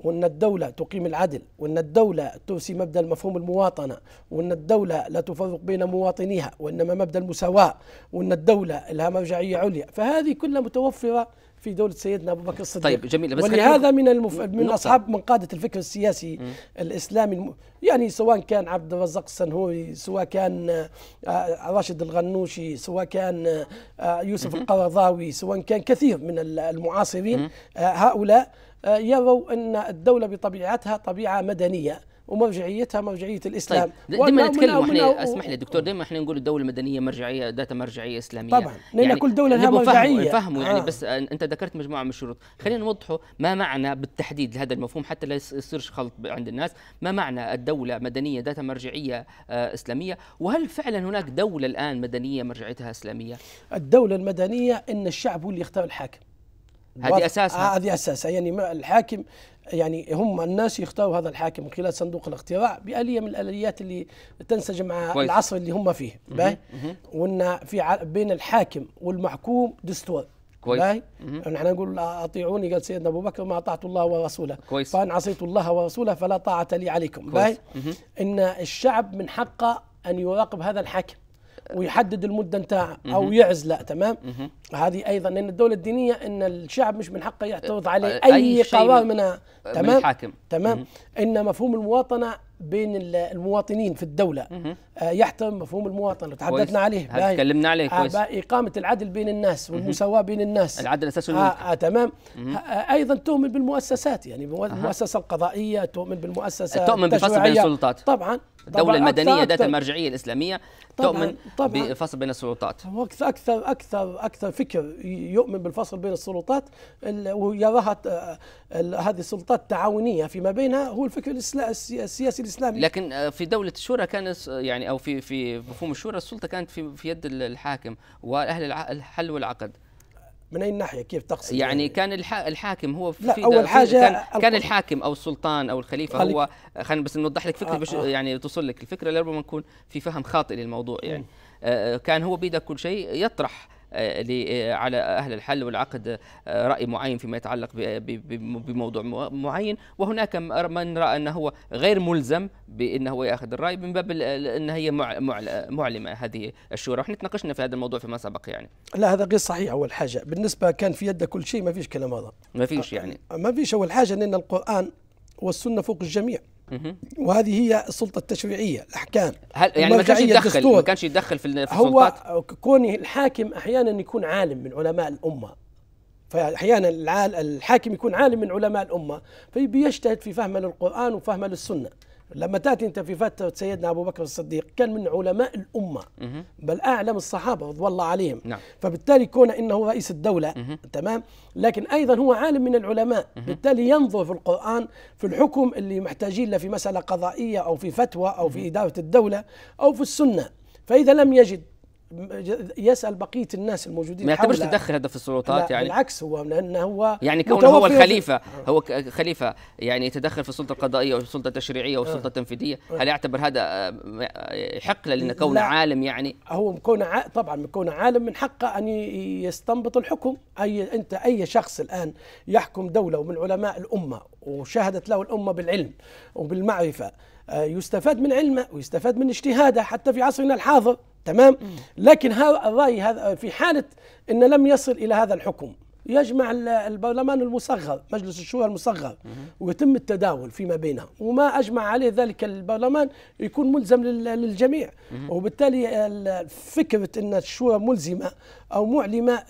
وان الدوله تقيم العدل وان الدوله توسي مبدا المفهوم المواطنه وان الدوله لا تفرق بين مواطنيها وانما مبدا المساواه وان الدوله لها مرجعيه عليا فهذه كلها متوفره في دولة سيدنا أبو بكر الصديق طيب جميل بس ولهذا من المف... من نقطة. أصحاب من قادة الفكر السياسي م. الإسلامي الم... يعني سواء كان عبد الرزاق السنهوري سواء كان آه، آه، راشد الغنوشي سواء كان آه، يوسف القرضاوي سواء كان كثير من المعاصرين هؤلاء آه، يروا أن الدولة بطبيعتها طبيعة مدنية ومرجعيتها مرجعيه الاسلام طيب دائما نتكلم احنا اسمح
لي دكتور دائما احنا نقول الدوله المدنيه مرجعيه ذات مرجعيه اسلاميه طبعا لان يعني كل دوله لها مرجعيه فهموا يعني آه. بس انت ذكرت مجموعه من الشروط خلينا نوضحه ما معنى بالتحديد لهذا المفهوم حتى لا يصيرش خلط عند الناس ما معنى الدوله مدنيه ذات مرجعيه آه اسلاميه وهل فعلا هناك دوله الان مدنيه مرجعيتها اسلاميه
الدوله المدنيه ان الشعب هو اللي يختار الحاكم
هذه اساسها آه، هذه
اساسها يعني الحاكم يعني هم الناس يختاروا هذا الحاكم من خلال صندوق الاقتراع بآلية من الآليات اللي تنسجم مع ويس. العصر اللي هم فيه باهي وان في بين الحاكم والمحكوم دستور كويس نحن نقول اطيعوني قال سيدنا ابو بكر ما اطعت الله ورسوله كويس فان عصيت الله ورسوله فلا طاعه لي عليكم كويس ان الشعب من حقه ان يراقب هذا الحاكم ويحدد المده نتاعها او يعزله تمام هذه ايضا لان الدوله الدينيه ان الشعب مش من حقه يحتفظ عليه اي, أي قضاء منها تمام من الحاكم. تمام ان مفهوم المواطنه بين المواطنين في الدوله آه يحترم مفهوم المواطنه تحدثنا عليه تكلمنا عليه كويس آه اقامه العدل بين الناس والمساواه بين الناس
العدل اساس آه, آه تمام آه،,
آه ايضا تؤمن بالمؤسسات يعني المؤسسه القضائيه تؤمن بالمؤسسه تؤمن بالفصل بين السلطات
طبعا الدولة المدنية ذات المرجعية الإسلامية طبعاً تؤمن طبعاً بالفصل بين السلطات
وقت أكثر أكثر أكثر فكر يؤمن بالفصل بين السلطات ويراها هذه السلطات تعاونية فيما بينها هو الفكر السياسي الإسلامي
لكن آه، في دولة الشورى كان يعني أو في في مفهوم الشورى السلطة كانت في يد الحاكم وأهل الحل والعقد من اي ناحيه كيف تقصد يعني, يعني كان الحاكم هو في لا في اول حاجه كان, كان الحاكم او السلطان او الخليفه خليك. هو خلينا بس نوضح لك فكره آه, آه يعني توصل لك الفكره لربما نكون في فهم خاطئ للموضوع يعني آه،, آه كان هو بيده كل شيء يطرح آه، آه، على أهل الحل والعقد آه، رأي معين فيما يتعلق بموضوع معين وهناك من رأى أنه هو غير ملزم بأنه هو يأخذ الرأي من باب أن هي معلمة هذه الشورى احنا تناقشنا في هذا الموضوع فيما سبق يعني
لا هذا غير صحيح أول حاجة بالنسبة كان في يده كل شيء ما فيش كلام هذا
ما فيش يعني
ما فيش أول حاجة أن القرآن والسنة فوق الجميع وهذه هي السلطه التشريعيه الاحكام هل يعني ما كانش يدخل ما
كانش يدخل في السلطات هو كون
الحاكم احيانا يكون عالم من علماء الامه فاحيانا الحاكم يكون عالم من علماء الامه فبيجتهد في فهمه للقران وفهمه للسنه لما تاتي انت في فتره سيدنا ابو بكر الصديق كان من علماء الامه بل اعلم الصحابه رضوان الله عليهم نعم. فبالتالي كون انه رئيس الدوله تمام لكن ايضا هو عالم من العلماء بالتالي ينظر في القران في الحكم اللي محتاجين له في مساله قضائيه او في فتوى او في اداره الدوله او في السنه فاذا لم يجد يسال بقيه الناس الموجودين ما يعتبرش تدخل هذا في السلطات يعني بالعكس هو لانه هو يعني كونه هو الخليفه
هو خليفه يعني يتدخل في السلطه القضائيه او السلطه التشريعيه او آه. السلطه التنفيذيه آه. هل يعتبر هذا يحق آه، له لان كونه عالم يعني
هو كونه ع... طبعا كونه عالم من حقه ان يستنبط الحكم اي انت اي شخص الان يحكم دوله ومن علماء الامه وشهدت له الامه بالعلم وبالمعرفه يستفاد من علمه ويستفاد من اجتهاده حتى في عصرنا الحاضر تمام لكن هذا الرأي هذا في حالة أن لم يصل إلى هذا الحكم يجمع البرلمان المصغر مجلس الشورى المصغر ويتم التداول فيما بينه وما أجمع عليه ذلك البرلمان يكون ملزم للجميع وبالتالي فكرة أن الشورى ملزمة أو معلمة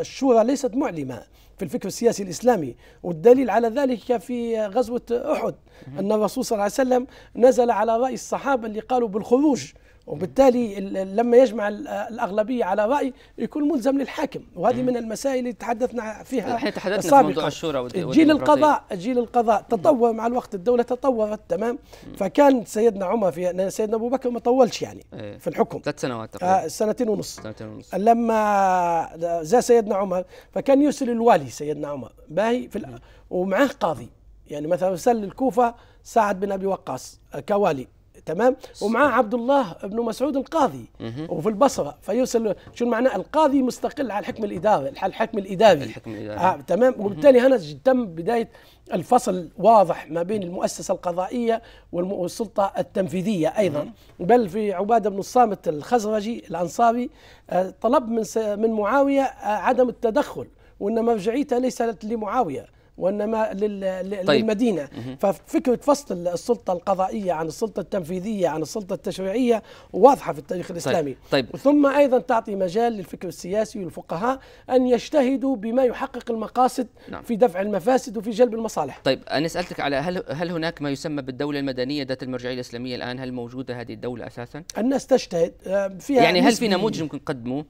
الشورى ليست معلمة في الفكر السياسي الإسلامي والدليل على ذلك في غزوة أحد أن الرسول صلى الله عليه وسلم نزل على رأي الصحابة اللي قالوا بالخروج وبالتالي لما يجمع الأغلبية على رأي يكون ملزم للحاكم وهذه من المسائل اللي تحدثنا فيها احنا تحدثنا في موضوع الشورى جيل القضاء جيل القضاء تطور مع الوقت الدولة تطورت تمام فكان سيدنا عمر في سيدنا أبو بكر ما طولش يعني
إيه. في الحكم ثلاث سنوات آه، تقريبا آه
سنتين ونص سنتين ونص لما جاء سيدنا عمر فكان يرسل الوالي سيدنا عمر باهي في ومعه قاضي يعني مثلا سل الكوفة سعد بن أبي وقاص آه، كوالي تمام ومعاه عبد الله بن مسعود القاضي وفي البصره فيوصل شو المعنى القاضي مستقل على الحكم الاداري الحكم الاداري الحكم الاداري آه تمام وبالتالي هنا تم بدايه الفصل واضح ما بين المؤسسه القضائيه والسلطه التنفيذيه ايضا بل في عباده بن الصامت الخزرجي الانصاري آه طلب من من معاويه آه عدم التدخل وان مرجعيته ليست لمعاويه وانما طيب. للمدينه ففكره فصل السلطه القضائيه عن السلطه التنفيذيه عن السلطه التشريعيه واضحه في التاريخ طيب. الاسلامي طيب. طيب. ثم ايضا تعطي مجال للفكر السياسي والفقهاء ان يجتهدوا بما يحقق المقاصد نعم. في دفع المفاسد وفي جلب المصالح
طيب انا سالتك على هل هل هناك ما يسمى بالدوله المدنيه ذات المرجعيه الاسلاميه الان هل موجوده هذه الدوله اساسا
الناس تجتهد آه، فيها يعني هل في نموذج
ممكن تقدموه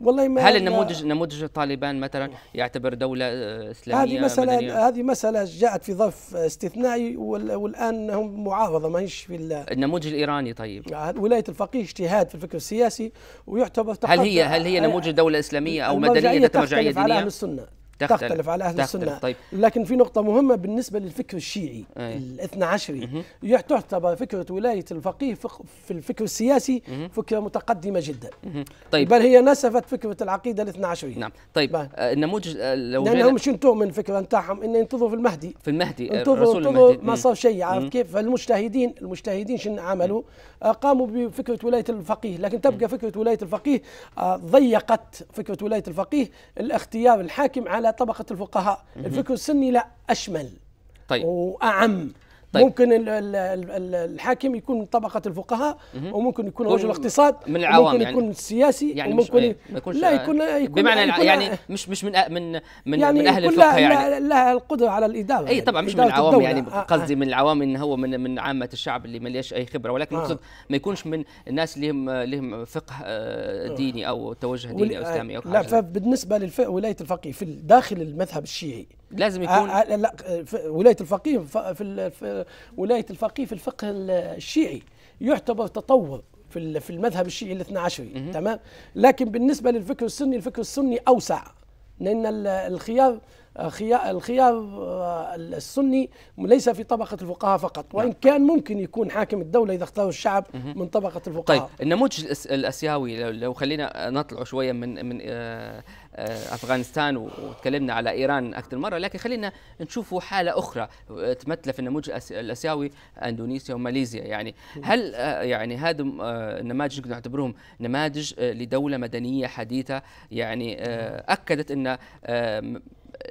والله ما هل النموذج نموذج طالبان مثلا يعتبر دولة آه، إسلامية هذه مسألة مدنية؟
هذه مسألة جاءت في ظرف استثنائي والآن هم
معارضة ما هيش في النموذج الإيراني طيب
ولاية الفقيه اجتهاد في الفكر السياسي ويعتبر هل هي هل هي نموذج دولة إسلامية أو مدنية ذات مرجعية دينية؟ على أهل السنة تختلف, تختلف على أهل تختلف السنة طيب. لكن في نقطة مهمة بالنسبة للفكر الشيعي أيه. الاثنى عشري تعتبر فكرة ولاية الفقيه في الفكر السياسي مه. فكرة متقدمة جدا طيب بل هي نسفت فكرة العقيدة الاثنى عشري
نعم طيب آه النموذج آه، لو لأنهم
شنتوا من الفكرة نتاعهم إن ينتظروا في المهدي في المهدي آه، انتظروا انتظروا ما صار شيء عارف كيف فالمجتهدين المجتهدين شنو عملوا آه قاموا بفكرة ولاية الفقيه لكن تبقى مه. فكرة ولاية الفقيه آه، ضيقت فكرة ولاية الفقيه الاختيار الحاكم على طبقه الفقهاء الفكر السني لا اشمل طيب واعم طيب. ممكن الحاكم يكون من طبقه الفقهاء وممكن يكون رجل اقتصاد من العوام ممكن يعني يكون
السياسي يعني وممكن إيه، مش لا يكون, يعني يكون بمعنى يكون يعني مش مش من من من, يعني من اهل الفقه يعني لها القدره على الاداره اي يعني طبعا مش من العوام يعني آه، قصدي آه. من العوام ان هو من من عامه الشعب اللي ما ليش اي خبره ولكن آه. اقصد ما يكونش من الناس اللي هم لهم فقه آه، ديني او توجه ديني او اسلامي او لا
فبالنسبه لولايه الفقيه في داخل المذهب الشيعي لازم آه، يكون آه لا ولايه الفقيه في ولايه الفقيه في الفقه الشيعي يعتبر تطور في في المذهب الشيعي الاثنى عشري تمام لكن بالنسبه للفكر السني الفكر السني اوسع لان الخيار الخيار آه، السني ليس في طبقة الفقهاء فقط نعم. وإن كان ممكن يكون حاكم الدولة إذا اختاروا الشعب من طبقة الفقهاء طيب
النموذج الأسيوي لو خلينا نطلع شوية من من آه، آه، افغانستان وتكلمنا على ايران اكثر مره لكن خلينا نشوفوا حاله اخرى تمثل في النموذج الاسيوي اندونيسيا وماليزيا يعني هل آه، يعني هذا النماذج آه، نقدر نعتبرهم نماذج لدوله مدنيه حديثه يعني اكدت ان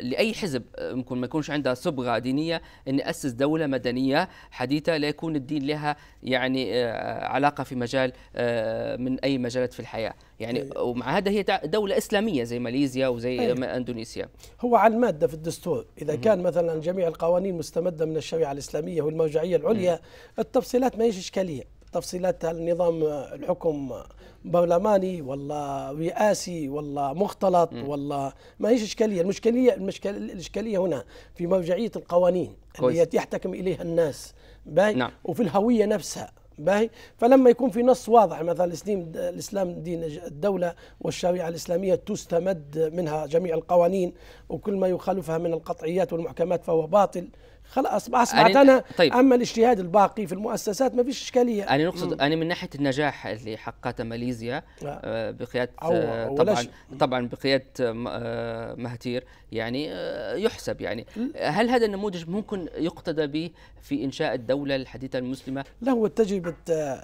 لاي حزب آه، ممكن ما يكونش عندها صبغه دينيه ان اسس دوله مدنيه حديثه لا يكون الدين لها يعني آه، علاقه في مجال آه، من اي مجالات في الحياه يعني إيه. ومع هذا هي دوله اسلاميه زي ماليزيا وزي أيه. اندونيسيا
هو على الماده في الدستور اذا مم. كان مثلا جميع القوانين مستمده من الشريعه الاسلاميه والمرجعيه العليا مم. التفصيلات ما هيش اشكاليه تفصيلات النظام الحكم برلماني ولا رئاسي ولا مختلط ولا ما هيش اشكاليه المشكليه الاشكاليه هنا في مرجعيه القوانين التي اللي يحتكم اليها الناس باي نعم. وفي الهويه نفسها باي فلما يكون في نص واضح مثلا الاسلام الاسلام دين الدوله والشريعه الاسلاميه تستمد منها جميع القوانين وكل ما يخالفها من القطعيات والمحكمات فهو باطل خلاص اصبحت أنا, طيب اما الاجتهاد الباقي في المؤسسات ما فيش اشكاليه انا نقصد
انا من ناحيه النجاح اللي حققته ماليزيا آه، بقياده آه، طبعا طبعا بقياده آه، مهتير يعني يحسب يعني هل هذا النموذج ممكن يقتدى به في انشاء الدوله الحديثه المسلمه؟
لا هو تجربه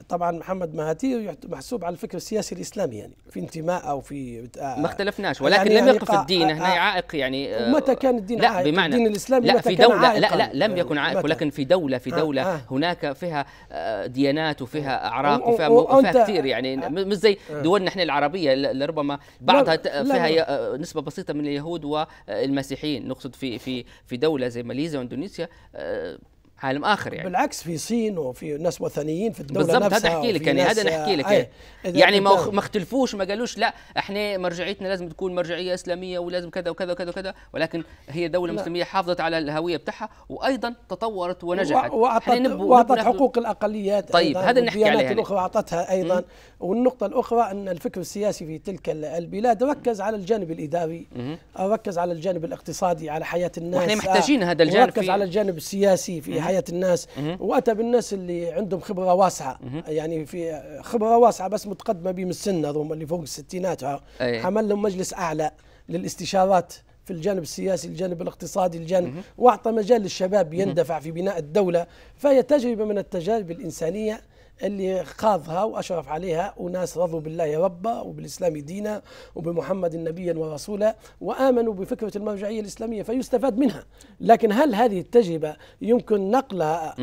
طبعا محمد مهاتير محسوب على الفكر السياسي الاسلامي يعني في انتماء او في ما
اختلفناش ولكن يعني لم يقف الدين هنا عائق يعني متى كان الدين لا عائق؟ بمعنى الدين الاسلامي لا في دوله لا لا لم آه، يكن عائق ولكن في دوله في آه، دوله آه آه هناك فيها آه، ديانات وفيها اعراق وفيها, وفيها كثير يعني مش زي دولنا احنا العربيه لربما بعضها فيها نسبه بسيطه من اليهود والمسيحيين نقصد في في في دوله زي ماليزيا واندونيسيا عالم اخر يعني
بالعكس في صين وفي ناس وثنيين في الدوله بالضبط نفسها هذا احكي لك يعني هذا نحكي لك آه يعني ما ما
اختلفوش ما قالوش لا احنا مرجعيتنا لازم تكون مرجعيه اسلاميه ولازم كذا وكذا وكذا وكذا ولكن هي دوله لا. مسلميه حافظت على الهويه بتاعها وايضا تطورت ونجحت واعطت حقوق
الاقليات طيب هذا نحكي عليه يعني. الاخرى اعطتها ايضا م- والنقطه الاخرى ان الفكر السياسي في تلك البلاد ركز على الجانب الاداري ركز على الجانب الاقتصادي على حياه الناس احنا محتاجين هذا الجانب ركز على الجانب السياسي في حياه الناس واتى بالناس اللي عندهم خبره واسعه يعني في خبره واسعه بس متقدمه بهم السن هذوما اللي فوق الستينات عمل لهم مجلس اعلى للاستشارات في الجانب السياسي الجانب الاقتصادي الجانب واعطى مجال للشباب يندفع في بناء الدوله فهي تجربه من التجارب الانسانيه اللي خاضها واشرف عليها اناس رضوا بالله ربا وبالاسلام دينا وبمحمد نبيا ورسولا وامنوا بفكره المرجعيه الاسلاميه فيستفاد منها، لكن هل هذه التجربه يمكن نقلها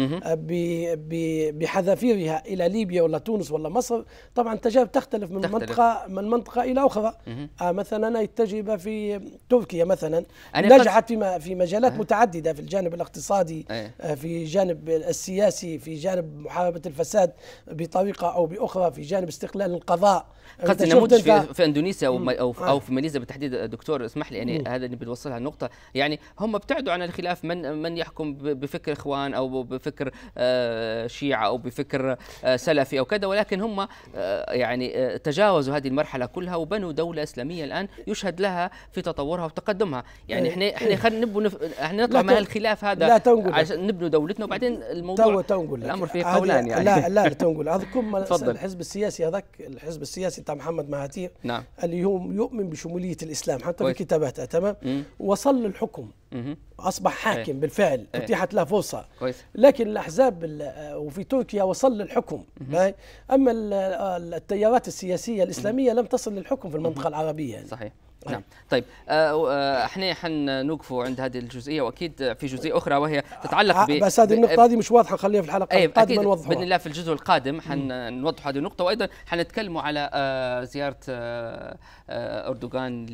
بحذافيرها الى ليبيا ولا تونس ولا مصر؟ طبعا التجارب تختلف من تختلف. منطقه من منطقه الى اخرى آه مثلا التجربه في تركيا مثلا نجحت فيما في مجالات آه. متعدده في الجانب الاقتصادي آه. آه، في جانب السياسي في جانب محاربه الفساد بطريقه او باخرى في جانب استقلال القضاء قصدي نموذج في, في اندونيسيا او او, آه. في
ماليزيا بالتحديد دكتور اسمح لي يعني هذا اللي بنوصلها النقطه يعني هم ابتعدوا عن الخلاف من من يحكم بفكر اخوان او بفكر آه، شيعه او بفكر آه، سلفي او كذا ولكن هم آه، يعني تجاوزوا هذه المرحله كلها وبنوا دوله اسلاميه الان يشهد لها في تطورها وتقدمها يعني إيه. احنا احنا خلينا نبنوا احنا نطلع من الخلاف هذا لا عشان نبنوا دولتنا وبعدين الموضوع تو تنقل الامر فيه قولان يعني لا لا يعني تو نقول هذاكم الحزب
السياسي هذاك الحزب السياسي تاع محمد مهاتير نعم هو يؤمن بشموليه الاسلام حتى في كتاباته تمام وصل للحكم اصبح إيه. حاكم ايه. بالفعل ايه. اتيحت له فرصه كويس. لكن الاحزاب وفي تركيا وصل للحكم اما التيارات السياسيه الاسلاميه مم. لم تصل للحكم في المنطقه العربيه يعني. صحيح
نعم. نعم طيب آه، آه، احنا حنوقفوا عند هذه الجزئيه واكيد في جزئيه اخرى وهي آه، تتعلق ب بس هذه النقطه هذه
مش واضحه خليها في الحلقه أيه القادمه نوضحها باذن الله
في الجزء القادم حنوضح هذه النقطه وايضا حنتكلموا على زياره اردوغان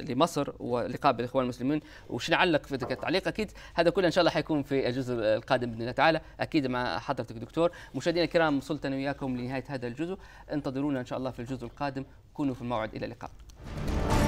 لمصر ولقاء بالاخوان المسلمين وش نعلق في التعليق اكيد هذا كله ان شاء الله حيكون في الجزء القادم باذن الله تعالى اكيد مع حضرتك دكتور مشاهدينا الكرام وصلت انا وياكم لنهايه هذا الجزء انتظرونا ان شاء الله في الجزء القادم كونوا في الموعد الى اللقاء you